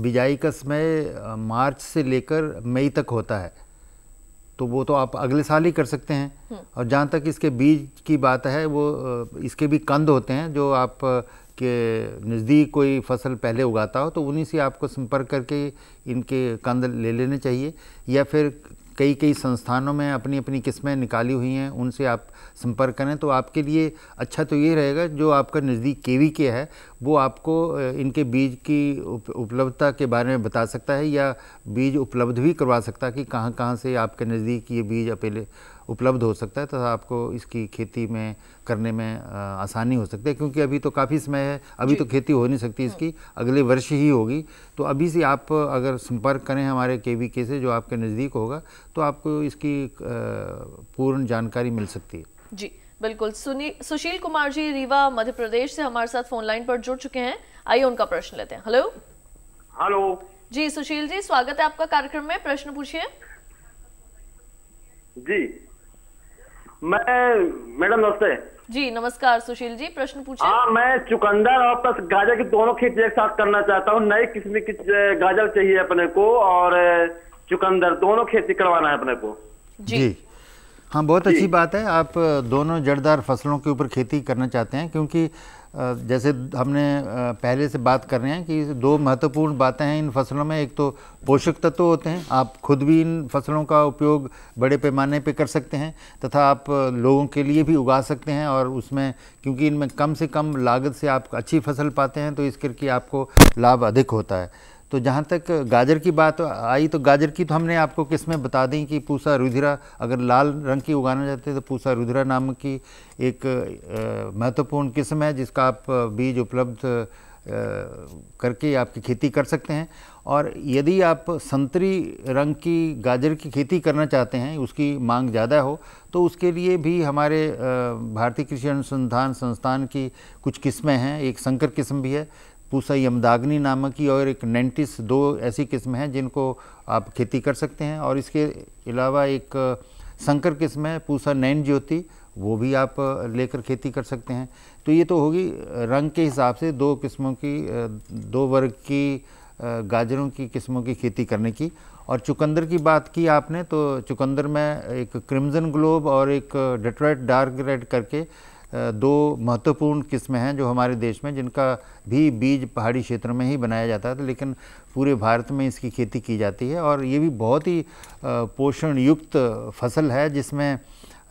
बिजाई का समय मार्च से लेकर मई तक होता है तो वो तो आप अगले साल ही कर सकते हैं हम्म। और जहाँ तक इसके बीज की बात है वो इसके भी कंद होते हैं जो आप के नज़दीक कोई फसल पहले उगाता हो तो उन्हीं से आपको संपर्क करके इनके कंद ले लेने चाहिए या फिर कई कई संस्थानों में अपनी अपनी किस्में निकाली हुई हैं उनसे आप संपर्क करें तो आपके लिए अच्छा तो ये रहेगा जो आपका नज़दीक के वी के है वो आपको इनके बीज की उपलब्धता के बारे में बता सकता है या बीज उपलब्ध भी करवा सकता है कि कहाँ कहाँ से आपके नज़दीक ये बीज अपेले उपलब्ध हो सकता है तथा तो आपको इसकी खेती में करने में आसानी हो सकती है क्योंकि अभी तो काफ़ी समय है अभी तो खेती हो नहीं सकती इसकी हाँ। अगले वर्ष ही होगी तो अभी से आप अगर संपर्क करें हमारे के वी के से जो आपके नज़दीक होगा तो आपको इसकी पूर्ण जानकारी मिल सकती है जी बिल्कुल सुशील कुमार जी रीवा मध्य प्रदेश से हमारे साथ फोन लाइन पर जुड़ चुके हैं आइए उनका प्रश्न लेते हैं हेलो हेलो जी सुशील जी स्वागत है आपका कार्यक्रम में प्रश्न पूछिए जी मैं मैडम नमस्ते जी नमस्कार सुशील जी प्रश्न पूछे हाँ मैं चुकंदर और प्लस गाजर की दोनों खेती एक साथ करना चाहता हूँ नई किस्म की गाजर चाहिए अपने को और चुकंदर दोनों खेती करवाना है अपने को जी, जी। हाँ बहुत अच्छी बात है आप दोनों जड़दार फसलों के ऊपर खेती करना चाहते हैं क्योंकि जैसे हमने पहले से बात कर रहे हैं कि दो महत्वपूर्ण बातें हैं इन फसलों में एक तो पोषक तत्व होते हैं आप खुद भी इन फसलों का उपयोग बड़े पैमाने पे कर सकते हैं तथा आप लोगों के लिए भी उगा सकते हैं और उसमें क्योंकि इनमें कम से कम लागत से आप अच्छी फसल पाते हैं तो इस करके आपको लाभ अधिक होता है तो जहाँ तक गाजर की बात आई तो गाजर की तो हमने आपको किस्में बता दी कि पूसा रुधिरा अगर लाल रंग की उगाना चाहते हैं तो पूसा रुधिरा नाम की एक महत्वपूर्ण किस्म है जिसका आप बीज उपलब्ध करके आपकी खेती कर सकते हैं और यदि आप संतरी रंग की गाजर की खेती करना चाहते हैं उसकी मांग ज़्यादा हो तो उसके लिए भी हमारे भारतीय कृषि अनुसंधान संस्थान की कुछ किस्में हैं एक संकर किस्म भी है पूसा यमदाग्नी नामक की और एक नेंटिस दो ऐसी किस्म हैं जिनको आप खेती कर सकते हैं और इसके अलावा एक संकर किस्म है पूसा नैन ज्योति वो भी आप लेकर खेती कर सकते हैं तो ये तो होगी रंग के हिसाब से दो किस्मों की दो वर्ग की गाजरों की किस्मों की खेती करने की और चुकंदर की बात की आपने तो चुकंदर में एक क्रिमज़न ग्लोब और एक डेट्रॉइट डार्क रेड करके दो महत्वपूर्ण किस्में हैं जो हमारे देश में जिनका भी बीज पहाड़ी क्षेत्र में ही बनाया जाता है तो लेकिन पूरे भारत में इसकी खेती की जाती है और ये भी बहुत ही पोषण युक्त फसल है जिसमें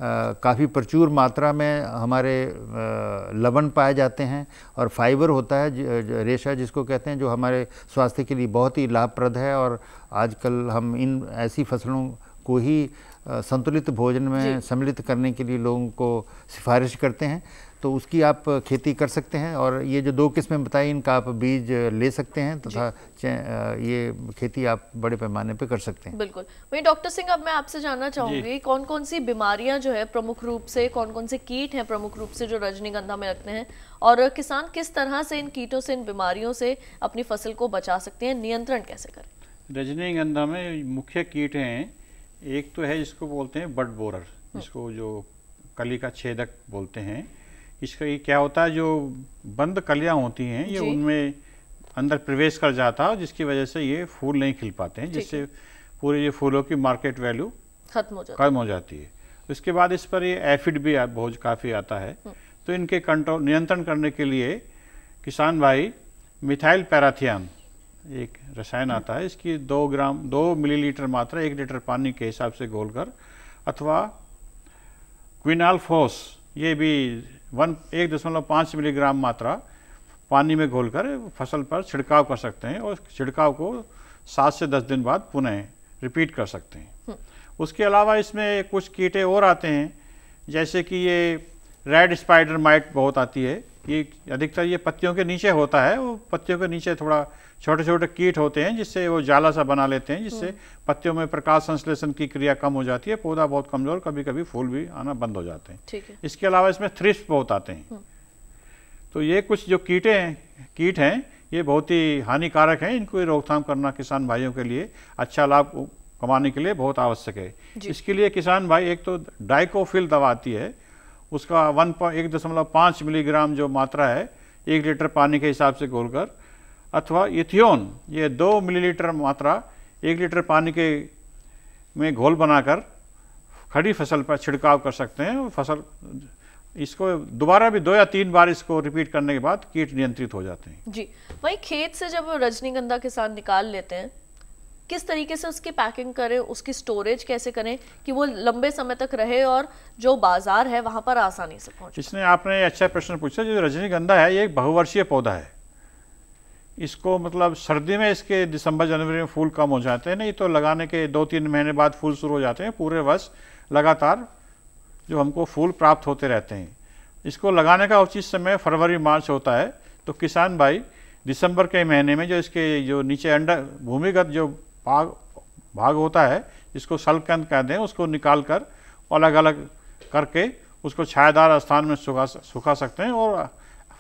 काफ़ी प्रचुर मात्रा में हमारे लवण पाए जाते हैं और फाइबर होता है रेशा जिसको कहते हैं जो हमारे स्वास्थ्य के लिए बहुत ही लाभप्रद है और आजकल हम इन ऐसी फसलों को ही संतुलित भोजन में सम्मिलित करने के लिए लोगों को सिफारिश करते हैं तो उसकी आप खेती कर सकते हैं और ये जो दो किस्में बताई इनका आप बीज ले सकते हैं तथा तो ये खेती आप बड़े पैमाने पे कर सकते हैं बिल्कुल वही डॉक्टर सिंह अब मैं आपसे जानना चाहूंगी कौन कौन सी बीमारियां जो है प्रमुख रूप से कौन कौन से कीट हैं प्रमुख रूप से जो रजनीगंधा में लगते हैं और किसान किस तरह से इन कीटों से इन बीमारियों से अपनी फसल को बचा सकते हैं नियंत्रण कैसे करें रजनीगंधा में मुख्य कीट हैं एक तो है जिसको बोलते हैं बड बोरर इसको जो कली का छेदक बोलते हैं इसका ये क्या होता है जो बंद कलियाँ होती हैं ये उनमें अंदर प्रवेश कर जाता है जिसकी वजह से ये फूल नहीं खिल पाते हैं जिससे पूरे ये फूलों की मार्केट वैल्यू खत्म हो जाती कम हो जाती है उसके बाद इस पर ये एफिड भी बहुत काफ़ी आता है हाँ। तो इनके कंट्रोल नियंत्रण करने के लिए किसान भाई मिथाइल पैराथियन एक रसायन आता है इसकी दो ग्राम दो मिलीलीटर मात्रा एक लीटर पानी के हिसाब से घोलकर अथवा फोस ये भी वन एक दशमलव पाँच मिलीग्राम मात्रा पानी में घोलकर फसल पर छिड़काव कर सकते हैं और छिड़काव को सात से दस दिन बाद पुनः रिपीट कर सकते हैं हम्म। उसके अलावा इसमें कुछ कीटे और आते हैं जैसे कि ये रेड स्पाइडर माइट बहुत आती है ये अधिकतर ये पत्तियों के नीचे होता है वो पत्तियों के नीचे थोड़ा छोटे छोटे कीट होते हैं जिससे वो जाला सा बना लेते हैं जिससे हम्म। पत्तियों में प्रकाश संश्लेषण की क्रिया कम हो जाती है पौधा बहुत कमजोर कभी कभी फूल भी आना बंद हो जाते हैं है। इसके अलावा इसमें थ्रिस्प बहुत आते हैं हम्म। तो ये कुछ जो कीटे हैं कीट हैं ये बहुत ही हानिकारक हैं इनको रोकथाम करना किसान भाइयों के लिए अच्छा लाभ कमाने के लिए बहुत आवश्यक है इसके लिए किसान भाई एक तो डाइकोफिल दवा आती है उसका वन एक दशमलव पाँच मिलीग्राम जो मात्रा है एक लीटर पानी के हिसाब से घोलकर अथवा इथियोन ये दो मिलीलीटर मात्रा एक लीटर पानी के में घोल बनाकर खड़ी फसल पर छिड़काव कर सकते हैं और फसल इसको दोबारा भी दो या तीन बार इसको रिपीट करने के बाद कीट नियंत्रित हो जाते हैं जी वही खेत से जब रजनीगंधा किसान निकाल लेते हैं किस तरीके से उसकी पैकिंग करें उसकी स्टोरेज कैसे करें कि वो लंबे समय तक रहे और जो बाजार है वहाँ पर आसानी से पहुँचे इसने आपने अच्छा प्रश्न पूछा जो रजनीगंधा है ये एक बहुवर्षीय पौधा है इसको मतलब सर्दी में इसके दिसंबर जनवरी में फूल कम हो जाते हैं नहीं तो लगाने के दो तीन महीने बाद फूल शुरू हो जाते हैं पूरे वर्ष लगातार जो हमको फूल प्राप्त होते रहते हैं इसको लगाने का उचित समय फरवरी मार्च होता है तो किसान भाई दिसंबर के महीने में जो इसके जो नीचे अंडर भूमिगत जो भाग भाग होता है जिसको सलकंद कहते हैं उसको निकाल कर अलग अलग करके उसको छायादार स्थान में सुखा सुखा सकते हैं और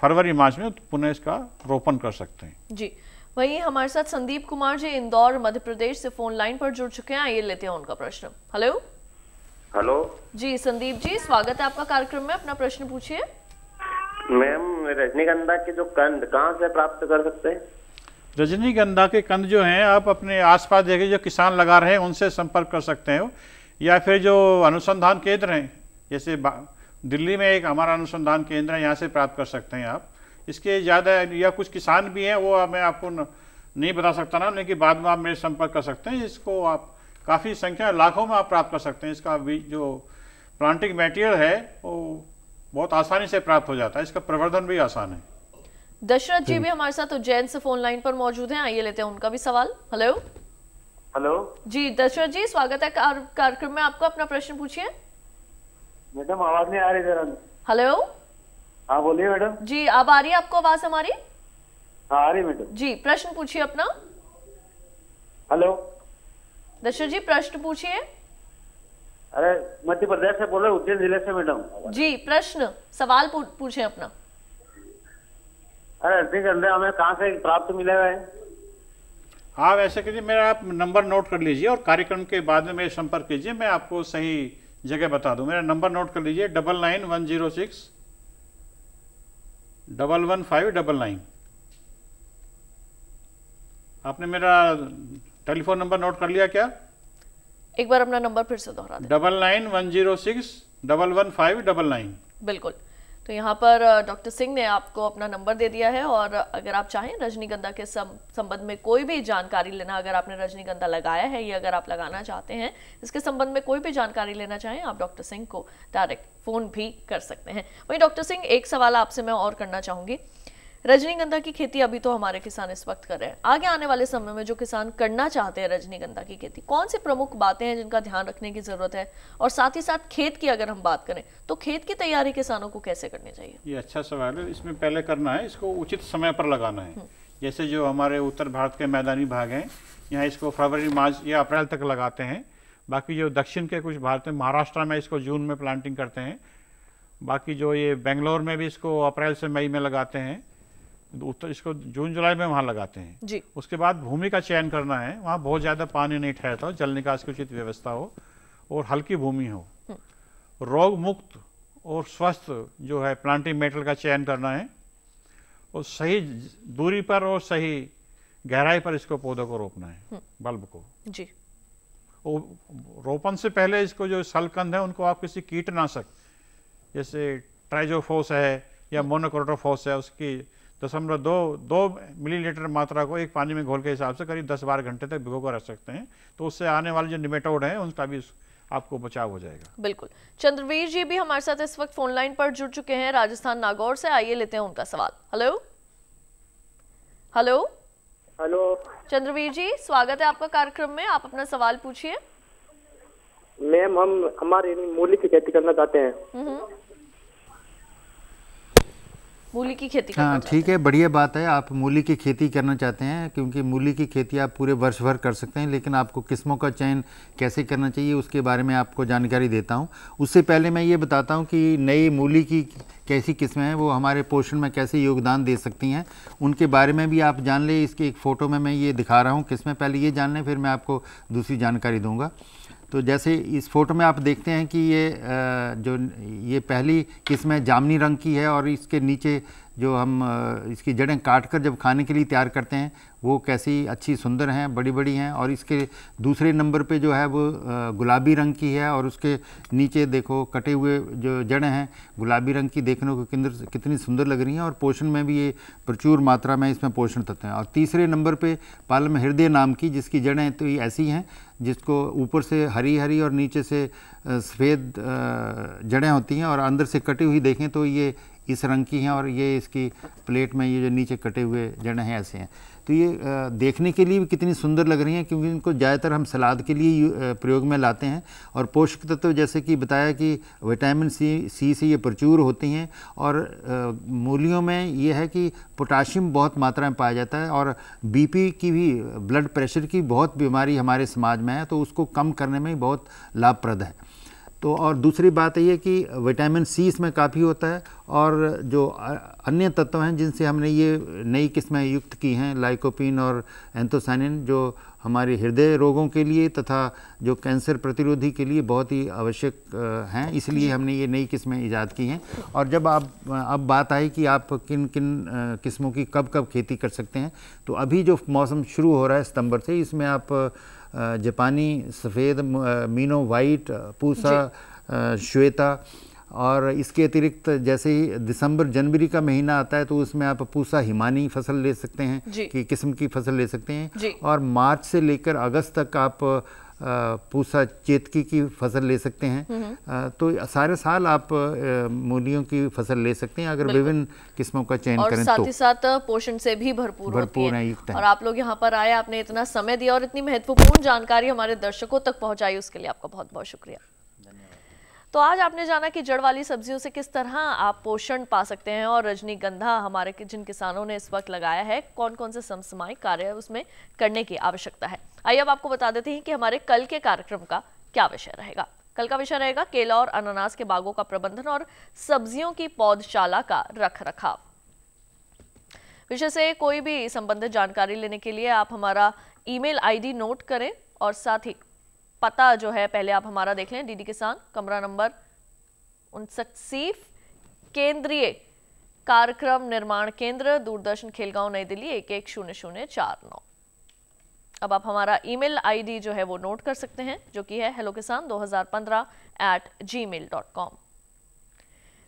फरवरी मार्च में पुनः इसका रोपण कर सकते हैं जी वही हमारे साथ संदीप कुमार जी इंदौर मध्य प्रदेश से फोन लाइन पर जुड़ चुके हैं आइए लेते हैं उनका प्रश्न हेलो हेलो जी संदीप जी स्वागत है आपका कार्यक्रम में अपना प्रश्न पूछिए मैम रजनीगंधा के जो कंद कहाँ से प्राप्त कर सकते हैं रजनीगंधा के कंद जो हैं आप अपने आसपास देखें जो किसान लगा रहे हैं उनसे संपर्क कर सकते हो या फिर जो अनुसंधान केंद्र हैं जैसे दिल्ली में एक हमारा अनुसंधान केंद्र है यहाँ से प्राप्त कर सकते हैं आप इसके ज़्यादा या कुछ किसान भी हैं वो मैं आपको नहीं बता सकता ना लेकिन बाद में आप मेरे संपर्क कर सकते हैं इसको आप काफ़ी संख्या लाखों में आप प्राप्त कर सकते हैं इसका बीज जो प्लांटिंग मटेरियल है वो बहुत आसानी से प्राप्त हो जाता है इसका प्रवर्धन भी आसान है दशरथ जी हम्म। भी हमारे साथ उज्जैन से फोन लाइन पर मौजूद हैं आइए लेते हैं उनका भी सवाल हेलो हेलो जी दशरथ जी स्वागत है कार, कार्यक्रम में आपको अपना प्रश्न पूछिए मैडम आवाज नहीं आ रही जरा हेलो हाँ बोलिए मैडम जी अब आ रही है आपको आवाज हमारी हाँ, आ रही मैडम जी प्रश्न पूछिए अपना हेलो दशरथ जी प्रश्न पूछिए अरे मध्य प्रदेश से बोल रहे उज्जैन जिले से मैडम जी प्रश्न सवाल पूछे अपना अरे हमें कहाँ से प्राप्त मिलेगा आप हाँ, वैसे कीजिए मेरा आप नंबर नोट कर लीजिए और कार्यक्रम के बाद में मेरे संपर्क कीजिए मैं आपको सही जगह बता दूं मेरा नंबर नोट कर लीजिए double nine one zero six double one five double nine आपने मेरा टेलीफोन नंबर नोट कर लिया क्या एक बार अपना नंबर फिर से दोहरा दें double nine one zero six double one five double nine बिल्कुल तो यहाँ पर डॉक्टर सिंह ने आपको अपना नंबर दे दिया है और अगर आप चाहें रजनीगंधा के संबंध में कोई भी जानकारी लेना अगर आपने रजनीगंधा लगाया है या अगर आप लगाना चाहते हैं इसके संबंध में कोई भी जानकारी लेना चाहें आप डॉक्टर सिंह को डायरेक्ट फ़ोन भी कर सकते हैं वहीं डॉक्टर सिंह एक सवाल आपसे मैं और करना चाहूंगी रजनीगंधा की खेती अभी तो हमारे किसान इस वक्त कर रहे हैं आगे आने वाले समय में जो किसान करना चाहते हैं रजनीगंधा की खेती कौन सी प्रमुख बातें हैं जिनका ध्यान रखने की जरूरत है और साथ ही साथ खेत की अगर हम बात करें तो खेत की तैयारी किसानों को कैसे करनी चाहिए ये अच्छा सवाल है इसमें पहले करना है इसको उचित समय पर लगाना है जैसे जो हमारे उत्तर भारत के मैदानी भाग हैं यहाँ इसको फरवरी मार्च या अप्रैल तक लगाते हैं बाकी जो दक्षिण के कुछ भारत है महाराष्ट्र में इसको जून में प्लांटिंग करते हैं बाकी जो ये बेंगलोर में भी इसको अप्रैल से मई में लगाते हैं तो उत्तर इसको जून जुलाई में वहाँ लगाते हैं जी उसके बाद भूमि का चयन करना है वहाँ बहुत ज़्यादा पानी नहीं ठहरता हो जल निकास की उचित व्यवस्था हो और हल्की भूमि हो हम्म। रोग मुक्त और स्वस्थ जो है प्लांटिंग मेटल का चयन करना है और सही दूरी पर और सही गहराई पर इसको पौधों को रोपना है हम्म। बल्ब को जी रोपण से पहले इसको जो सलकंद है उनको आप किसी कीटनाशक जैसे ट्राइजोफोस है या मोनोक्रोटोफोस है उसकी दशमलव दो दो मिलीलीटर मात्रा को एक पानी में घोल के हिसाब से करीब दस बारह घंटे तक भिगो कर रख सकते हैं तो उससे आने वाले जो निमेटोड हैं उनका भी आपको बचाव हो जाएगा बिल्कुल चंद्रवीर जी भी हमारे साथ इस वक्त फोन लाइन पर जुड़ चुके हैं राजस्थान नागौर से आइए लेते हैं उनका सवाल hello hello hello Chandraveer ji स्वागत है आपका कार्यक्रम में आप अपना सवाल पूछिए मैम हम हमारे मूली की खेती करना चाहते हैं हम्म। मूली की खेती हाँ ठीक है बढ़िया बात है आप मूली की खेती करना चाहते हैं क्योंकि मूली की खेती आप पूरे वर्ष भर कर सकते हैं लेकिन आपको किस्मों का चयन कैसे करना चाहिए उसके बारे में आपको जानकारी देता हूँ उससे पहले मैं ये बताता हूँ कि नई मूली की कैसी किस्में हैं वो हमारे पोषण में कैसे योगदान दे सकती हैं उनके बारे में भी आप जान लें इसके एक फ़ोटो में मैं ये दिखा रहा हूँ किस्में पहले ये जान लें फिर मैं आपको दूसरी जानकारी दूँगा तो जैसे इस फोटो में आप देखते हैं कि ये जो ये पहली किस्म है जामनी रंग की है और इसके नीचे जो हम इसकी जड़ें काट कर जब खाने के लिए तैयार करते हैं वो कैसी अच्छी सुंदर हैं बड़ी बड़ी हैं और इसके दूसरे नंबर पे जो है वो गुलाबी रंग की है और उसके नीचे देखो कटे हुए जो जड़ें हैं गुलाबी रंग की देखने को किंदर कितनी सुंदर लग रही हैं और पोषण में भी ये प्रचुर मात्रा में इसमें पोषण तत्व हैं और तीसरे नंबर पर पालम हृदय नाम की जिसकी जड़ें तो ऐसी हैं जिसको ऊपर से हरी हरी और नीचे से सफ़ेद जड़ें होती हैं और अंदर से कटी हुई देखें तो ये इस रंग की हैं और ये इसकी प्लेट में ये जो नीचे कटे हुए जड़ें हैं ऐसे हैं तो ये देखने के लिए भी कितनी सुंदर लग रही हैं क्योंकि इनको ज़्यादातर हम सलाद के लिए प्रयोग में लाते हैं और पोषक तत्व तो जैसे कि बताया कि विटामिन सी सी से ये प्रचूर होती हैं और मूलियों में ये है कि पोटाशियम बहुत मात्रा में पाया जाता है और बीपी की भी ब्लड प्रेशर की बहुत बीमारी हमारे समाज में है तो उसको कम करने में बहुत लाभप्रद है तो और दूसरी बात ये कि विटामिन सी इसमें काफ़ी होता है और जो अन्य तत्व हैं जिनसे हमने ये नई किस्में युक्त की हैं लाइकोपिन और एंथोसाइनिन जो हमारे हृदय रोगों के लिए तथा जो कैंसर प्रतिरोधी के लिए बहुत ही आवश्यक हैं इसलिए हमने ये नई किस्में ईजाद की हैं और जब आप अब बात आई कि आप किन किन किस्मों की कब कब खेती कर सकते हैं तो अभी जो मौसम शुरू हो रहा है सितंबर से इसमें आप जापानी सफ़ेद मीनो वाइट पूसा श्वेता और इसके अतिरिक्त जैसे ही दिसंबर जनवरी का महीना आता है तो उसमें आप पूसा हिमानी फसल ले सकते हैं कि किस्म की फसल ले सकते हैं और मार्च से लेकर अगस्त तक आप पूसा चेतकी की फसल ले सकते हैं हम्म। तो सारे साल आप मूलियों की फसल ले सकते हैं अगर विभिन्न किस्मों का चयन करें साथ तो ही साथ पोषण से भी भरपूर भरपूर है, है और आप लोग यहाँ पर आए आपने इतना समय दिया और इतनी महत्वपूर्ण जानकारी हमारे दर्शकों तक पहुँचाई उसके लिए आपका बहुत बहुत शुक्रिया तो आज आपने जाना कि जड़ वाली सब्जियों से किस तरह आप पोषण पा सकते हैं और रजनीगंधा हमारे जिन किसानों ने इस वक्त लगाया है कौन कौन से समसमायिक कार्य उसमें करने की आवश्यकता है आइए अब आपको बता देते हैं कि हमारे कल के कार्यक्रम का क्या विषय रहेगा कल का विषय रहेगा केला और अनानास के बागों का प्रबंधन और सब्जियों की पौधशाला का रख रखाव विषय से कोई भी संबंधित जानकारी लेने के लिए आप हमारा ईमेल आईडी नोट करें और साथ ही पता जो है पहले आप हमारा देख लें डीडी किसान कमरा नंबर उनसठ सीफ केंद्रीय कार्यक्रम निर्माण केंद्र दूरदर्शन खेलगांव नई दिल्ली एक एक शून्य शून्य चार नौ अब आप हमारा ईमेल आईडी जो है वो नोट कर सकते हैं जो कि है हेलो किसान दो हजार पंद्रह at Gmail dot com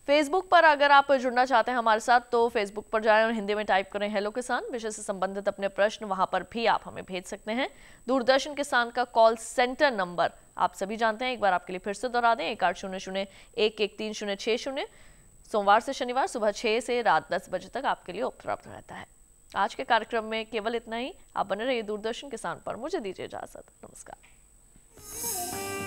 Facebook पर अगर आप जुड़ना चाहते हैं हमारे साथ तो फेसबुक पर जाएं और हिंदी में टाइप करें हेलो किसान विषय से संबंधित अपने प्रश्न वहां पर भी आप हमें भेज सकते हैं दूरदर्शन किसान का कॉल सेंटर नंबर आप सभी जानते हैं एक बार आपके लिए फिर से दोहरा दें एक आठ शून्य शून्य एक एक तीन शून्य छः शून्य सोमवार से शनिवार सुबह छः से रात दस बजे तक आपके लिए उपलब्ध रहता है आज के कार्यक्रम में केवल इतना ही आप बने रहिए दूरदर्शन किसान पर मुझे दीजिए इजाजत नमस्कार